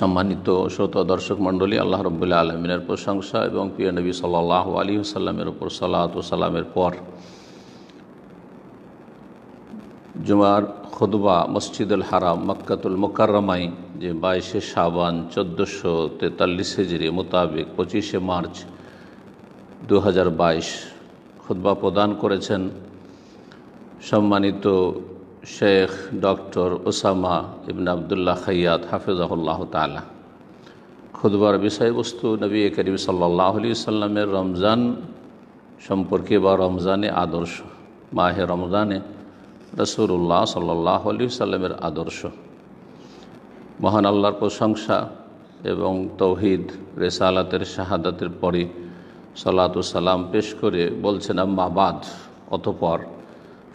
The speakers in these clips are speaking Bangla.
সম্মানিত শ্রোত দর্শক মণ্ডলী আল্লাহ রবুল্লা আলমিনের প্রশংসা এবং প্রিয় নবী সাল্লাহ আলী সাল্লামের ওপর সাল্লাহ সাল্লামের পর জুমার খুদবা মসজিদুল হারাম মক্কাতুল মোকাররমাই যে বাইশে সাবান চোদ্দোশো তেতাল্লিশে হেজরি মোতাবেক পঁচিশে মার্চ দু হাজার বাইশ প্রদান করেছেন সম্মানিত Sheikh doctor Osama ibn Abdullah Khayyat হাফিজাহুল্লাহ তালা খুদবার বিষয়বস্তু নবী করিম সাল্লাহ আলি সাল্লামের রমজান সম্পর্কে বা রমজানে আদর্শ মাহে রমজানে রসুল্লাহ সাল্লাহ আলী সাল্লামের আদর্শ মহান আল্লাহর প্রশংসা এবং তৌহিদ রেসালাতের শাহাদাতের পরে সালাত সালাম পেশ করে বলছেন আম্মাবাদ অতপর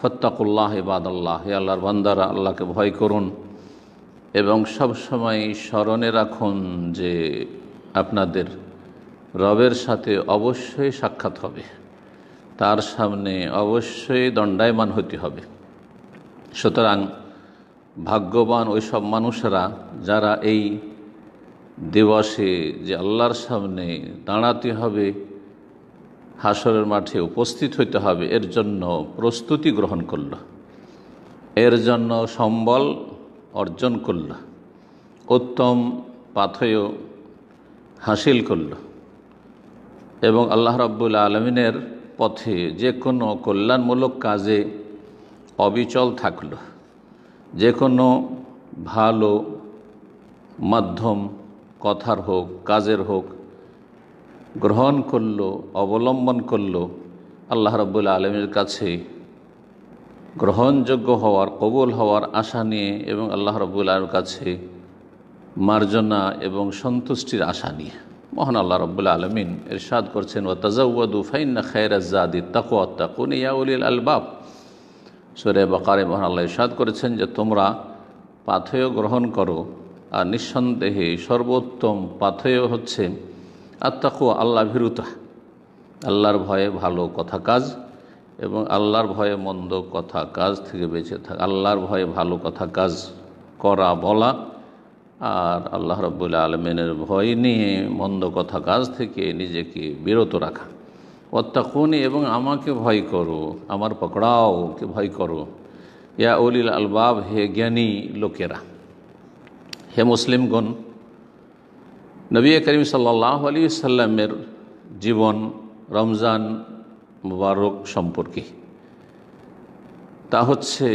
ফত্তাকুল্লাহ ইবাদাল্লাহ হে আল্লাহর বান্দারা আল্লাহকে ভয় করুন এবং সবসময় স্মরণে রাখুন যে আপনাদের রবের সাথে অবশ্যই সাক্ষাৎ হবে তার সামনে অবশ্যই দণ্ডায়মান হতে হবে সুতরাং ভাগ্যবান ওইসব মানুষরা যারা এই দিবসে যে আল্লাহর সামনে দাঁড়াতে হবে হাসরের মাঠে উপস্থিত হইতে হবে এর জন্য প্রস্তুতি গ্রহণ করল এর জন্য সম্বল অর্জন করল উত্তম পাথয় হাসিল করল এবং আল্লাহ রাব্বুল আলমিনের পথে যে কোনো কল্যাণমূলক কাজে অবিচল থাকল যে কোনো ভালো মাধ্যম কথার হোক কাজের হোক গ্রহণ করল অবলম্বন করল আল্লাহ রব্বুল আলমের কাছে গ্রহণযোগ্য হওয়ার কবুল হওয়ার আশা নিয়ে এবং আল্লাহ রব্বুল আলমের কাছে মার্জনা এবং সন্তুষ্টির আশা নিয়ে মহান আল্লাহ রব্বুল আলমিন এরশাদ করছেন ও তাজাউদ্দু ফাইন্না খায়রাজাদি তাকুয়া তাকুন ইয়াউলিল আলবাব সরে বকারে মহান আল্লাহ ইরশাদ করেছেন যে তোমরা পাথেয় গ্রহণ করো আর নিঃসন্দেহে সর্বোত্তম পাথেয় হচ্ছে আত্মাকুয়া আল্লাহ ভীরুতা আল্লাহর ভয়ে ভালো কথা কাজ এবং আল্লাহর ভয়ে মন্দ কথা কাজ থেকে বেঁচে থাক আল্লাহর ভয়ে ভালো কথা কাজ করা বলা আর আল্লাহ রবুল্লা আলমিনের ভয় নিয়ে মন্দ কথা কাজ থেকে নিজেকে বিরত রাখা অত্যাকুনি এবং আমাকে ভয় করো আমার পকড়াও কে ভয় করো ইয়া অলিল আলবাব হে জ্ঞানী লোকেরা হে মুসলিমগণ নবী করিম সাল্লাহ আলী সাল্লামের জীবন রমজান মুবারক সম্পর্কে তা হচ্ছে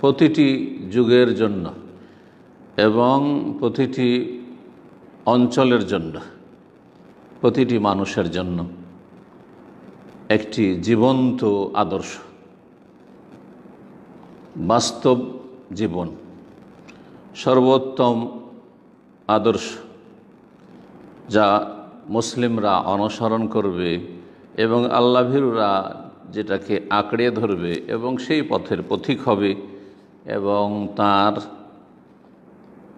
প্রতিটি যুগের জন্য এবং প্রতিটি অঞ্চলের জন্য প্রতিটি মানুষের জন্য একটি জীবন্ত আদর্শ বাস্তব জীবন সর্বোত্তম আদর্শ যা মুসলিমরা অনুসরণ করবে এবং আল্লাভীরুরা যেটাকে আঁকড়ে ধরবে এবং সেই পথের পথিক হবে এবং তার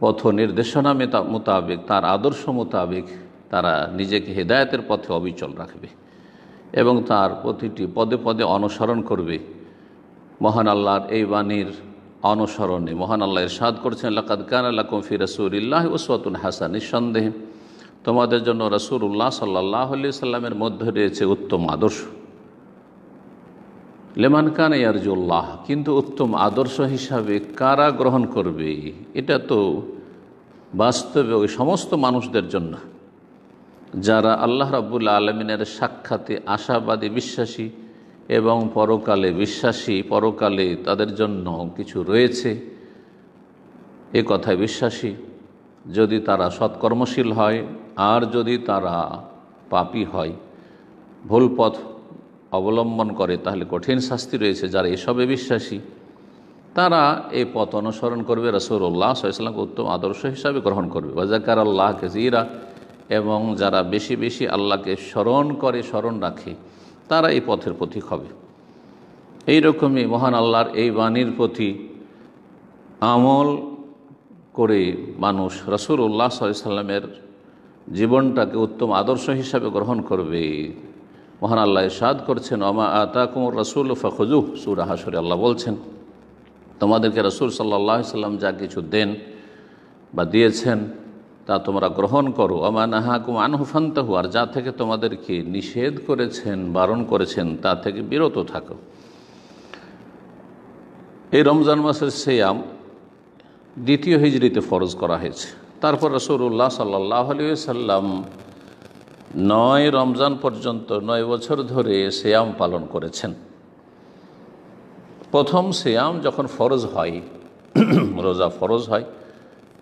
পথ নির্দেশনা মোতাবেক তার আদর্শ মোতাবেক তারা নিজেকে হেদায়তের পথে অবিচল রাখবে এবং তার প্রতিটি পদে পদে অনুসরণ করবে মহান আল্লাহর এই বাণীর অনুসরণে মহান আল্লাহ ইরশাদ করছেন লাকাদ কান আল্লাহ ফি রসুলিল্লাহ ওসওয়াতুন হাসান নিঃসন্দেহে তোমাদের জন্য রসুল্লাহ সাল্লাহ আলি সাল্লামের মধ্যে রয়েছে উত্তম আদর্শ লেমান কান ইয়ারজুল্লাহ কিন্তু উত্তম আদর্শ হিসাবে কারা গ্রহণ করবে এটা তো বাস্তবে ওই সমস্ত মানুষদের জন্য যারা আল্লাহ রাবুল্লা আলমিনের সাক্ষাতে আশাবাদী বিশ্বাসী এবং পরকালে বিশ্বাসী পরকালে তাদের জন্য কিছু রয়েছে এ কথায় বিশ্বাসী যদি তারা সৎকর্মশীল হয় আর যদি তারা পাপি হয় ভুল পথ অবলম্বন করে তাহলে কঠিন শাস্তি রয়েছে যারা এসবে বিশ্বাসী তারা এই পথ অনুসরণ করবে রসৌল্লাহ সাল্লামকে উত্তম আদর্শ হিসাবে গ্রহণ করবে বাজাকার আল্লাহ জিরা এবং যারা বেশি বেশি আল্লাহকে স্মরণ করে স্মরণ রাখে তারা এই পথের পথিক হবে এই রকমই মহান আল্লাহর এই বাণীর প্রতি আমল করে মানুষ রসুল উল্লাহ সাল্লামের জীবনটাকে উত্তম আদর্শ হিসাবে গ্রহণ করবে মহান আল্লাহ সাদ করছেন অমা আতা কুমর রসুল ফখুজু সুরা হাসুরে আল্লাহ বলছেন তোমাদেরকে রসুল সাল্লাহ সাল্লাম যা কিছু দেন বা দিয়েছেন তা তোমরা গ্রহণ করো আমা আনহুফান্ত হু আর যা থেকে তোমাদেরকে নিষেধ করেছেন বারণ করেছেন তা থেকে বিরত থাকো এই রমজান মাসের সেয়াম দ্বিতীয় হিজড়িতে ফরজ করা হয়েছে তারপর রসুল্লাহ সাল্লাহ আলী সাল্লাম নয় রমজান পর্যন্ত নয় বছর ধরে শ্যাম পালন করেছেন প্রথম শ্যাম যখন ফরজ হয় রোজা ফরজ হয়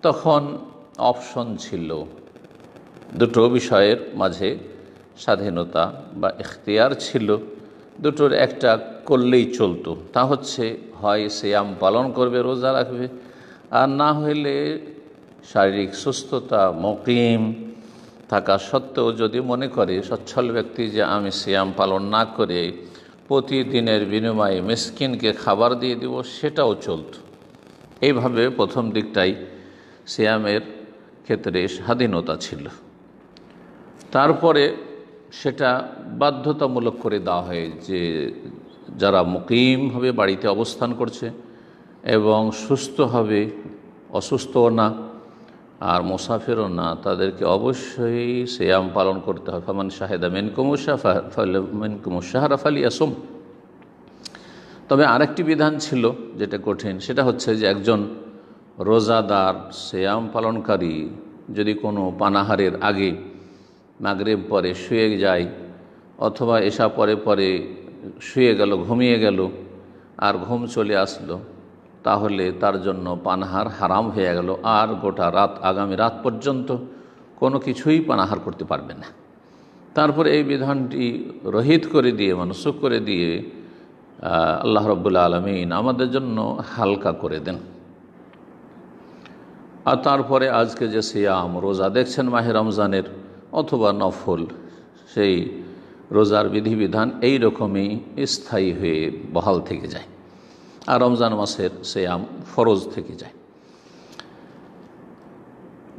তখন অপশন ছিল দুটো বিষয়ের মাঝে স্বাধীনতা বা এখতিয়ার ছিল দুটোর একটা করলেই চলতো তা হচ্ছে হয় শ্যাম পালন করবে রোজা রাখবে আর না হইলে শারীরিক সুস্থতা মকিম থাকা সত্ত্বেও যদি মনে করে সচ্ছল ব্যক্তি যে আমি শ্যাম পালন না করে প্রতিদিনের বিনিময়ে মিসকিনকে খাবার দিয়ে দিব সেটাও চলত এইভাবে প্রথম দিকটাই শ্যামের ক্ষেত্রে স্বাধীনতা ছিল তারপরে সেটা বাধ্যতামূলক করে দেওয়া হয় যে যারা মুকিমভাবে বাড়িতে অবস্থান করছে এবং সুস্থ হবে অসুস্থও না আর মুসাফিরও না তাদেরকে অবশ্যই শ্যাম পালন করতে হবে ফমান শাহেদা মেনকুমুসাফা মেনকুমুসাহারা ফালিয়াসুম তবে আরেকটি বিধান ছিল যেটা কঠিন সেটা হচ্ছে যে একজন রোজাদার শ্যাম পালনকারী যদি কোনো পানাহারের আগে নাগরেব পরে শুয়ে যায় অথবা এসা পরে পরে শুয়ে গেল ঘুমিয়ে গেল আর ঘুম চলে আসলো তাহলে তার জন্য পানাহার হারাম হয়ে গেল আর গোটা রাত আগামী রাত পর্যন্ত কোনো কিছুই পানাহার করতে পারবে না তারপর এই বিধানটি রহিত করে দিয়ে মানুষ করে দিয়ে আল্লাহ রব্বুল্লা আলমিন আমাদের জন্য হালকা করে দেন আর তারপরে আজকে যে সিয়াম রোজা দেখছেন মাহে রমজানের অথবা নফল সেই রোজার বিধিবিধান এই রকমই স্থায়ী হয়ে বহাল থেকে যায় আর রমজান মাসের সিয়াম ফরজ থেকে যায়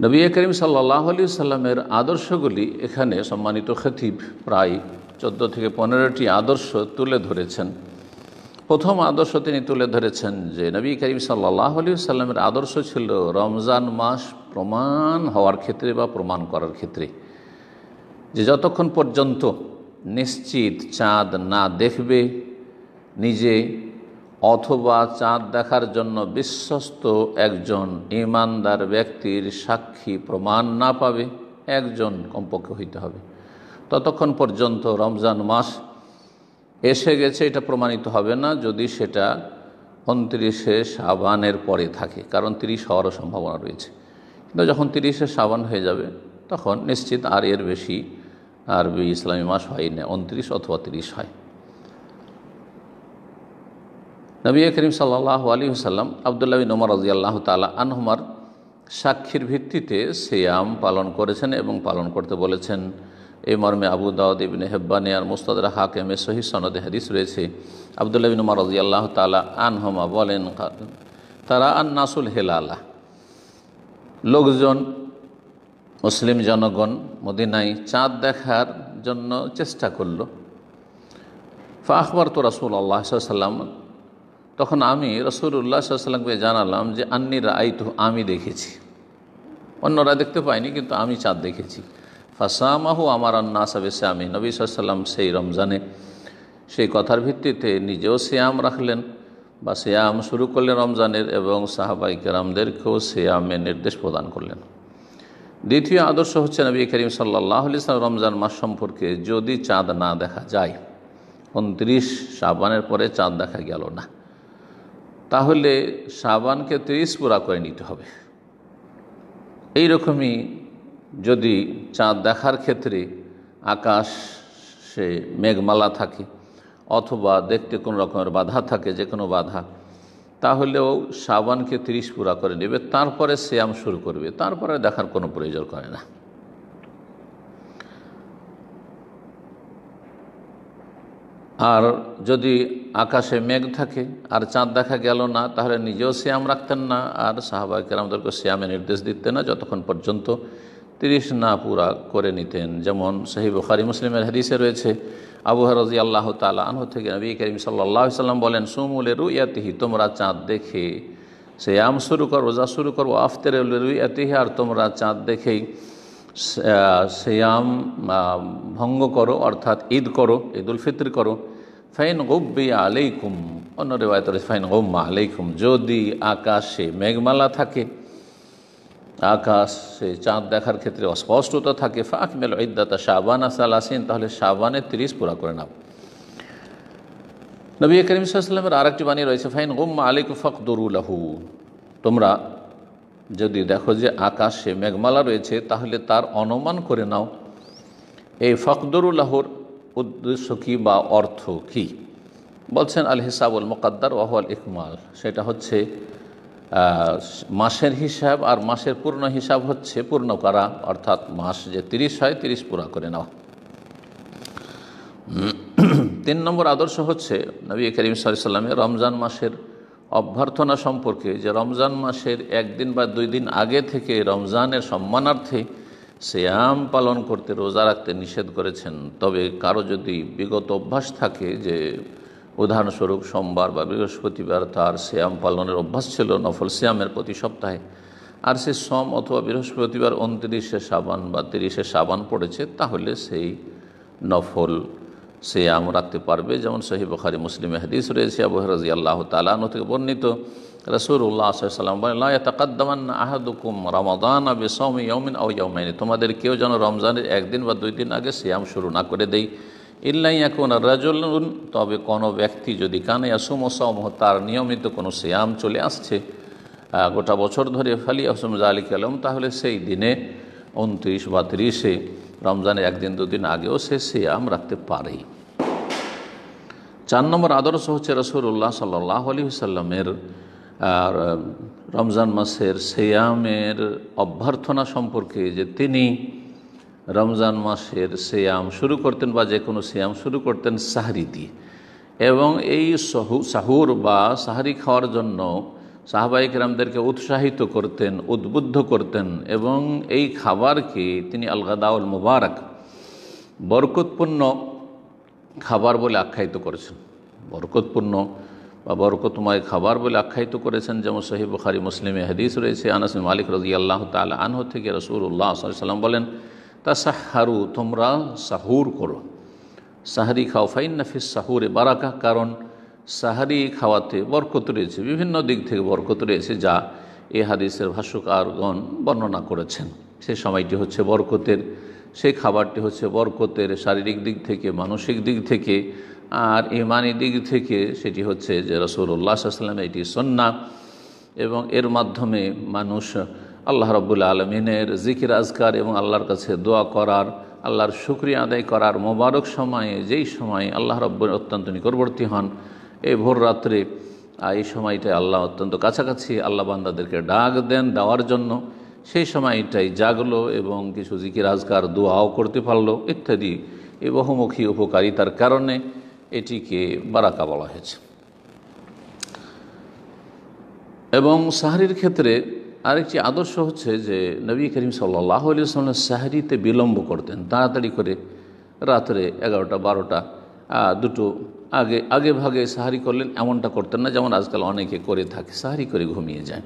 নবী করিম সাল্লাহ আলী সাল্লামের আদর্শগুলি এখানে সম্মানিত খতিব প্রায় চোদ্দো থেকে পনেরোটি আদর্শ তুলে ধরেছেন প্রথম আদর্শ তিনি তুলে ধরেছেন যে নবী করিম সাল্লাহ আলী সাল্লামের আদর্শ ছিল রমজান মাস প্রমাণ হওয়ার ক্ষেত্রে বা প্রমাণ করার ক্ষেত্রে যে যতক্ষণ পর্যন্ত নিশ্চিত চাঁদ না দেখবে নিজে অথবা চাঁদ দেখার জন্য বিশ্বস্ত একজন ইমানদার ব্যক্তির সাক্ষী প্রমাণ না পাবে একজন কমপক্ষে হইতে হবে ততক্ষণ পর্যন্ত রমজান মাস এসে গেছে এটা প্রমাণিত হবে না যদি সেটা উনত্রিশে সাবানের পরে থাকে কারণ তিরিশ হওয়ারও সম্ভাবনা রয়েছে কিন্তু যখন তিরিশে সাবান হয়ে যাবে তখন নিশ্চিত আর এর বেশি আরবি ইসলামী মাস হয় না উনত্রিশ অথবা তিরিশ হয় নবী করিম সাল্লাহ আলী হুসাল্লাম আবদুল্লাহ বিন ওমর রাজি আল্লাহ তালা আনহমার সাক্ষীর ভিত্তিতে সেয়াম পালন করেছেন এবং পালন করতে বলেছেন এই মর্মে আবু দাউদ ইবিন হেব্বানি আর মুস্তাদরা হাকেমে সহি সনদে হাদিস রয়েছে আবদুল্লাহ ইবিন উমার রাজি আল্লাহ তালা আনহমা বলেন তারা আন নাসুল হেলালা লোকজন মুসলিম জনগণ মদিনায় চাঁদ দেখার জন্য চেষ্টা করল ফাহবর তো রসুল আল্লাহ সাল্লাম তখন আমি রসুল্লাহ সাল্লামকে জানালাম যে আন্নিরা আইতু আমি দেখেছি অন্যরা দেখতে পাইনি কিন্তু আমি চাঁদ দেখেছি ফাসামাহু আমার আন্না সাবে শ্যামী নবী সাল্লাম সেই রমজানে সেই কথার ভিত্তিতে নিজেও শ্যাম রাখলেন বা শ্যাম শুরু করলেন রমজানের এবং সাহাবাই কেরামদেরকেও শ্যামে নির্দেশ প্রদান করলেন দ্বিতীয় আদর্শ হচ্ছে নবী করিম সাল্লাহ ইসলাম রমজান মাস সম্পর্কে যদি চাঁদ না দেখা যায় উনত্রিশ সাবানের পরে চাঁদ দেখা গেল না তাহলে সাবানকে ত্রিশ পুরা করে নিতে হবে এইরকমই যদি চাঁদ দেখার ক্ষেত্রে আকাশ সে মেঘমালা থাকে অথবা দেখতে কোনো রকমের বাধা থাকে যে কোনো বাধা তাহলেও সাবানকে তিরিশ পুরা করে নেবে তারপরে শ্যাম শুরু করবে তারপরে দেখার কোনো প্রয়োজন করে না আর যদি আকাশে মেঘ থাকে আর চাঁদ দেখা গেল না তাহলে নিজেও শ্যাম রাখতেন না আর সাহাবাহিকের আমাদেরকে শ্যামে নির্দেশ দিতেন না যতক্ষণ পর্যন্ত তিরিশ না পুরা করে নিতেন যেমন সাহিব খারি মুসলিমের হাদিসে রয়েছে আবু হরজি আল্লাহ তালা আনহ থেকে নবী করিম সাল্লাহ সাল্লাম বলেন এরু ইয়াতিহি তোমরা চাঁদ দেখে আম শুরু করো রোজা শুরু করবো আফতের রুইয়াতিহি আর তোমরা চাঁদ দেখেই সেয়াম ভঙ্গ করো অর্থাৎ ঈদ করো ঈদ উল ফিতর করো ফাইন গব্বি আলাইকুম অন্য রেবায়ত ফাইন গম্মা আলাইকুম যদি আকাশে মেঘমালা থাকে আকাশ সে চাঁদ দেখার ক্ষেত্রে অস্পষ্টতা থাকে মেল ইদ্দাতা শাহবান আসেন তাহলে শাহবানে তিরিশ পুরা করে নাও নবী করিম সাল্লামের আর একটি বাণী রয়েছে ফাইন গুম আলিক ফক দরুলাহু তোমরা যদি দেখো যে আকাশে মেঘমালা রয়েছে তাহলে তার অনুমান করে নাও এই ফকদরুল্লাহর উদ্দেশ্য কী বা অর্থ কী বলছেন আল হিসাবুল মোকাদ্দার আল ইকমাল সেটা হচ্ছে মাসের হিসাব আর মাসের পূর্ণ হিসাব হচ্ছে পূর্ণ করা অর্থাৎ মাস যে তিরিশ হয় তিরিশ পুরা করে নেওয়া তিন নম্বর আদর্শ হচ্ছে নবী করিম সাল্লামে রমজান মাসের অভ্যর্থনা সম্পর্কে যে রমজান মাসের একদিন বা দুই দিন আগে থেকে রমজানের সম্মানার্থে শ্যাম পালন করতে রোজা রাখতে নিষেধ করেছেন তবে কারো যদি বিগত অভ্যাস থাকে যে উদাহরণস্বরূপ সোমবার বা বৃহস্পতিবার তার শ্যাম পালনের অভ্যাস ছিল নফল শ্যামের প্রতি সপ্তাহে আর সে সোম অথবা বৃহস্পতিবার উনত্রিশে সাবান বা তিরিশে সাবান পড়েছে তাহলে সেই নফল আম রাখতে পারবে যেমন সহি বখারি মুসলিম হাদিস রয়েছে আবু রাজি আল্লাহ তালানো থেকে বর্ণিত রসুল্লাহ সাল্লাম তাকাদ্দামান আহাদুকুম রমাদান আবে সোম ইয়মিন আউ ইয়মাইনি তোমাদের কেউ যেন রমজানের একদিন বা দুই দিন আগে শ্যাম শুরু না করে দেয় ইল্লাই এখন রাজল তবে কোনো ব্যক্তি যদি কানে অসম তার নিয়মিত কোনো শ্যাম চলে আসছে গোটা বছর ধরে ফালি আসম জালিক আলম তাহলে সেই দিনে উনত্রিশ বা তিরিশে রমজানের একদিন দুদিন আগেও সে শ্যাম রাখতে পারে চার নম্বর আদর্শ হচ্ছে রসুল্লাহ সাল্লাহ আলী সাল্লামের আর রমজান মাসের সেয়ামের অভ্যর্থনা সম্পর্কে যে তিনি রমজান মাসের শ্যাম শুরু করতেন বা যে কোনো শ্যাম শুরু করতেন সাহারি দিয়ে এবং এই সহু সাহুর বা সাহারি খাওয়ার জন্য সাহাবাহিক রামদেরকে উৎসাহিত করতেন উদ্বুদ্ধ করতেন এবং এই খাবারকে তিনি আলগাদাউল মুবারক বরকতপূর্ণ খাবার বলে আখ্যায়িত করেছেন বরকতপূর্ণ বা বরকতময় খাবার বলে আখ্যায়িত করেছেন যেমন সহিব বুখারি মুসলিমে হাদিস রয়েছে আনাসিন মালিক রাজিয়াল্লাহ তাল আনহ থেকে রসুল উল্লাহ সাল্লাম বলেন তা সাহারু তোমরা সাহুর করো সাহারি খাও ফাইন নাফিস সাহুরে বারাকা কারণ সাহারি খাওয়াতে বরকত রয়েছে বিভিন্ন দিক থেকে বরকত রয়েছে যা এ হাদিসের ভাষ্যকারগণ বর্ণনা করেছেন সে সময়টি হচ্ছে বরকতের সেই খাবারটি হচ্ছে বরকতের শারীরিক দিক থেকে মানসিক দিক থেকে আর ইমানি দিক থেকে সেটি হচ্ছে যে রসুল্লাহ আসলাম এটি সন্না এবং এর মাধ্যমে মানুষ আল্লাহ রব্বুল আলমিনের জিকির আজকার এবং আল্লাহর কাছে দোয়া করার আল্লাহর শুক্রিয়া আদায় করার মোবারক সময়ে যেই সময়ে আল্লাহ রব্ব অত্যন্ত নিকটবর্তী হন এই ভোর রাত্রে এই সময়টায় আল্লাহ অত্যন্ত কাছাকাছি আল্লাহ বান্দাদেরকে ডাক দেন দেওয়ার জন্য সেই সময়টাই জাগলো এবং কিছু জিকির আজকার দোয়াও করতে পারলো ইত্যাদি এই বহুমুখী উপকারিতার কারণে এটিকে বারাকা বলা হয়েছে এবং সাহারির ক্ষেত্রে আরেকটি আদর্শ হচ্ছে যে নবী করিম সাল্লাহ সাল্লাম সাহারিতে বিলম্ব করতেন তাড়াতাড়ি করে রাত্রে এগারোটা বারোটা দুটো আগে আগে ভাগে সাহারি করলেন এমনটা করতেন না যেমন আজকাল অনেকে করে থাকে সাহারি করে ঘুমিয়ে যায়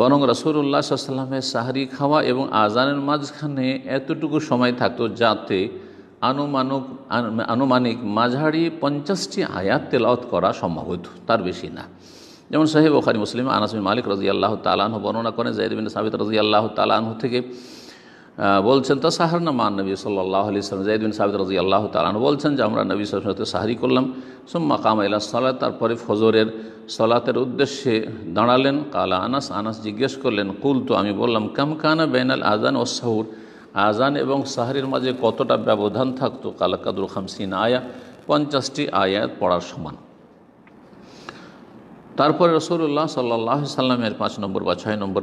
বরং রসুল্লাহ সাল্লামের সাহারি খাওয়া এবং আজানের মাঝখানে এতটুকু সময় থাকতো যাতে আনুমানিক আনুমানিক মাঝারি পঞ্চাশটি আয়াত তেলাওত করা সম্ভব হতো তার বেশি না যেমন সাহেব ওখানি মুসলিম আনাসমিন মালিক রাজি আল্লাহ তালাহ বর্ণনা করেন জাইদিন সাবিত রাজি আল্লাহ তালাহ থেকে বলছেন তা না মান নবী সাল্লাহ আলি সালাম জাইদিন সাবিত রাজি আল্লাহ তালাহ বলছেন যে আমরা নবী সালামতে সাহারি করলাম সুম্মা কামা ইলা সালাত তারপরে ফজরের সলাতের উদ্দেশ্যে দাঁড়ালেন কালা আনাস আনাস জিজ্ঞেস করলেন কুল তো আমি বললাম কাম কানা বেনাল আজান ও সাহুর আজান এবং সাহারির মাঝে কতটা ব্যবধান থাকতো কালাকাদুর খামসিন আয়া পঞ্চাশটি আয়াত পড়ার সমান তারপরে রসুল্লাহ সাল্লাহ সাল্লামের পাঁচ নম্বর বা ছয় নম্বর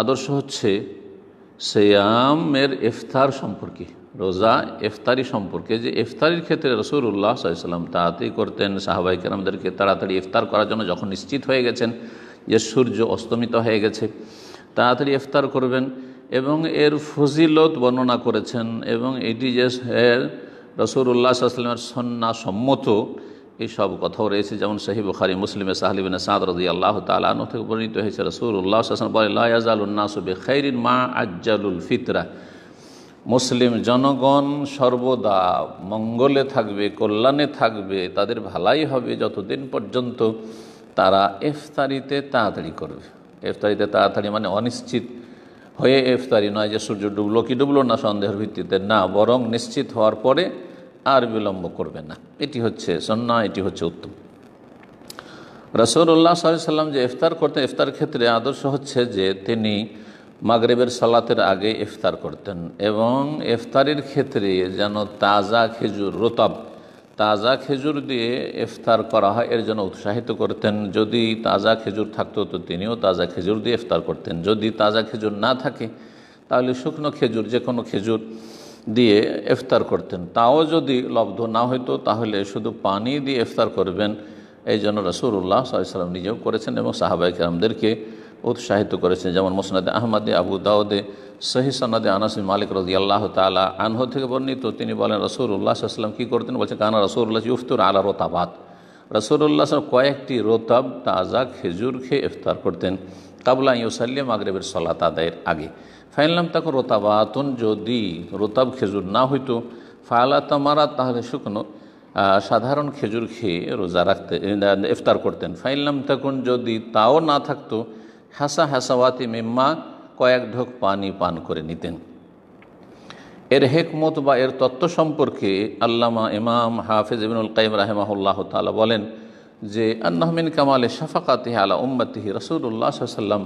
আদর্শ হচ্ছে সেয়ামের ইফতার সম্পর্কে রোজা ইফতারি সম্পর্কে যে ইফতারির ক্ষেত্রে রসুল্লাহ সাল্লাম তাড়াতাড়ি করতেন সাহাবাই কেরামদেরকে তাড়াতাড়ি ইফতার করার জন্য যখন নিশ্চিত হয়ে গেছেন যে সূর্য অস্তমিত হয়ে গেছে তাড়াতাড়ি ইফতার করবেন এবং এর ফজিলত বর্ণনা করেছেন এবং এটি যে রসুল্লাহ সাল্লামের সন্না সম্মত এইসব কথাও রয়েছে যেমন শাহিব খারি মুসলিমে সাহলিবিন সাদ রাজি আল্লাহ তালন থেকে বর্ণিত হয়েছে রসুল্লাহ হাসান বলে খৈরিন মা আজ্জালুল ফিতরা মুসলিম জনগণ সর্বদা মঙ্গলে থাকবে কল্যাণে থাকবে তাদের ভালাই হবে যতদিন পর্যন্ত তারা এফতারিতে তাড়াতাড়ি করবে এফতারিতে তাড়াতাড়ি মানে অনিশ্চিত হয়ে এফতারি নয় যে সূর্য ডুবলো কি ডুবলো না সন্দেহের ভিত্তিতে না বরং নিশ্চিত হওয়ার পরে আর বিলম্ব করবে না এটি হচ্ছে সন্না এটি হচ্ছে উত্তম রসৌল্লা সাল্লাম যে ইফতার করতেন ইফতার ক্ষেত্রে আদর্শ হচ্ছে যে তিনি মাগরেবের সালাতের আগে ইফতার করতেন এবং ইফতারের ক্ষেত্রে যেন তাজা খেজুর রোতাব তাজা খেজুর দিয়ে ইফতার করা হয় এর জন্য উৎসাহিত করতেন যদি তাজা খেজুর থাকতো তো তিনিও তাজা খেজুর দিয়ে ইফতার করতেন যদি তাজা খেজুর না থাকে তাহলে শুকনো খেজুর যে কোনো খেজুর দিয়ে ইফতার করতেন তাও যদি লব্ধ না হইতো তাহলে শুধু পানি দিয়ে ইফতার করবেন এই জন্য রসুল্লাহ সাল্লাম নিজেও করেছেন এবং সাহাবাই আমাদেরকে উৎসাহিত করেছেন যেমন মোসনাদে আহমদে আবু দাউদে সহি সনাদে আনাসি মালিক রাজি আল্লাহ তালা আনহ থেকে বর্ণিত তিনি বলেন রসুল্লাহ সাল্লাম কী করতেন বলছেন কানা রসুল্লাহ ইফতুর আলা রোতাবাত রসুল্লাহ সাল কয়েকটি রোতাব তাজা খেজুর খেয়ে ইফতার করতেন কাবলা ইউসাল্লিম আগরেবের সলাত আদায়ের আগে ফাইনলাম তখন রোতাবাতন যদি রোতাব খেজুর না হইতো ফালা তামারা তাহলে শুকনো সাধারণ খেজুর খেয়ে রোজা রাখতে ইফতার করতেন ফাইনলাম তখন যদি তাও না থাকতো হাসা হাসাওয়াতি মেম্মা কয়েক ঢোক পানি পান করে নিতেন এর হেকমত বা এর তত্ত্ব সম্পর্কে আল্লামা ইমাম হাফিজ ইবিনুল কাইম রাহেমাহুল্লাহ তালা বলেন যে আন্নাহমিন কামালে শাফাকাতি আলা উম্মতিহি রসুল্লাহ সাল্লাম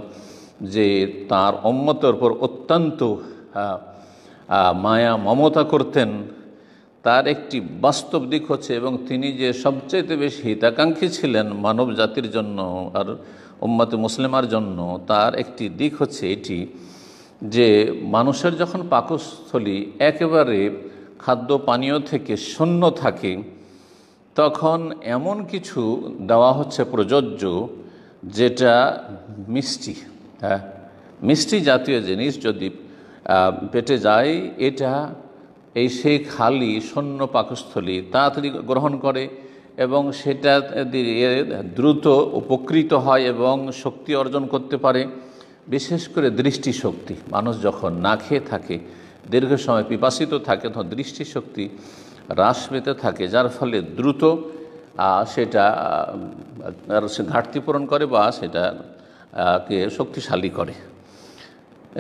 যে তার অম্মতের উপর অত্যন্ত মায়া মমতা করতেন তার একটি বাস্তব দিক হচ্ছে এবং তিনি যে সবচেয়ে বেশি হিতাকাঙ্ক্ষী ছিলেন মানব জাতির জন্য আর উম্মতে মুসলিমার জন্য তার একটি দিক হচ্ছে এটি যে মানুষের যখন পাকস্থলী একেবারে খাদ্য পানীয় থেকে শূন্য থাকে তখন এমন কিছু দেওয়া হচ্ছে প্রযোজ্য যেটা মিষ্টি হ্যাঁ মিষ্টি জাতীয় জিনিস যদি পেটে যায় এটা এই সেই খালি শূন্য পাকস্থলী তাড়াতাড়ি গ্রহণ করে এবং সেটা দিয়ে দ্রুত উপকৃত হয় এবং শক্তি অর্জন করতে পারে বিশেষ করে দৃষ্টিশক্তি মানুষ যখন না খেয়ে থাকে দীর্ঘ সময় পিপাসিত থাকে তখন দৃষ্টিশক্তি হ্রাস পেতে থাকে যার ফলে দ্রুত সেটা ঘাটতি পূরণ করে বা সেটা কে শক্তিশালী করে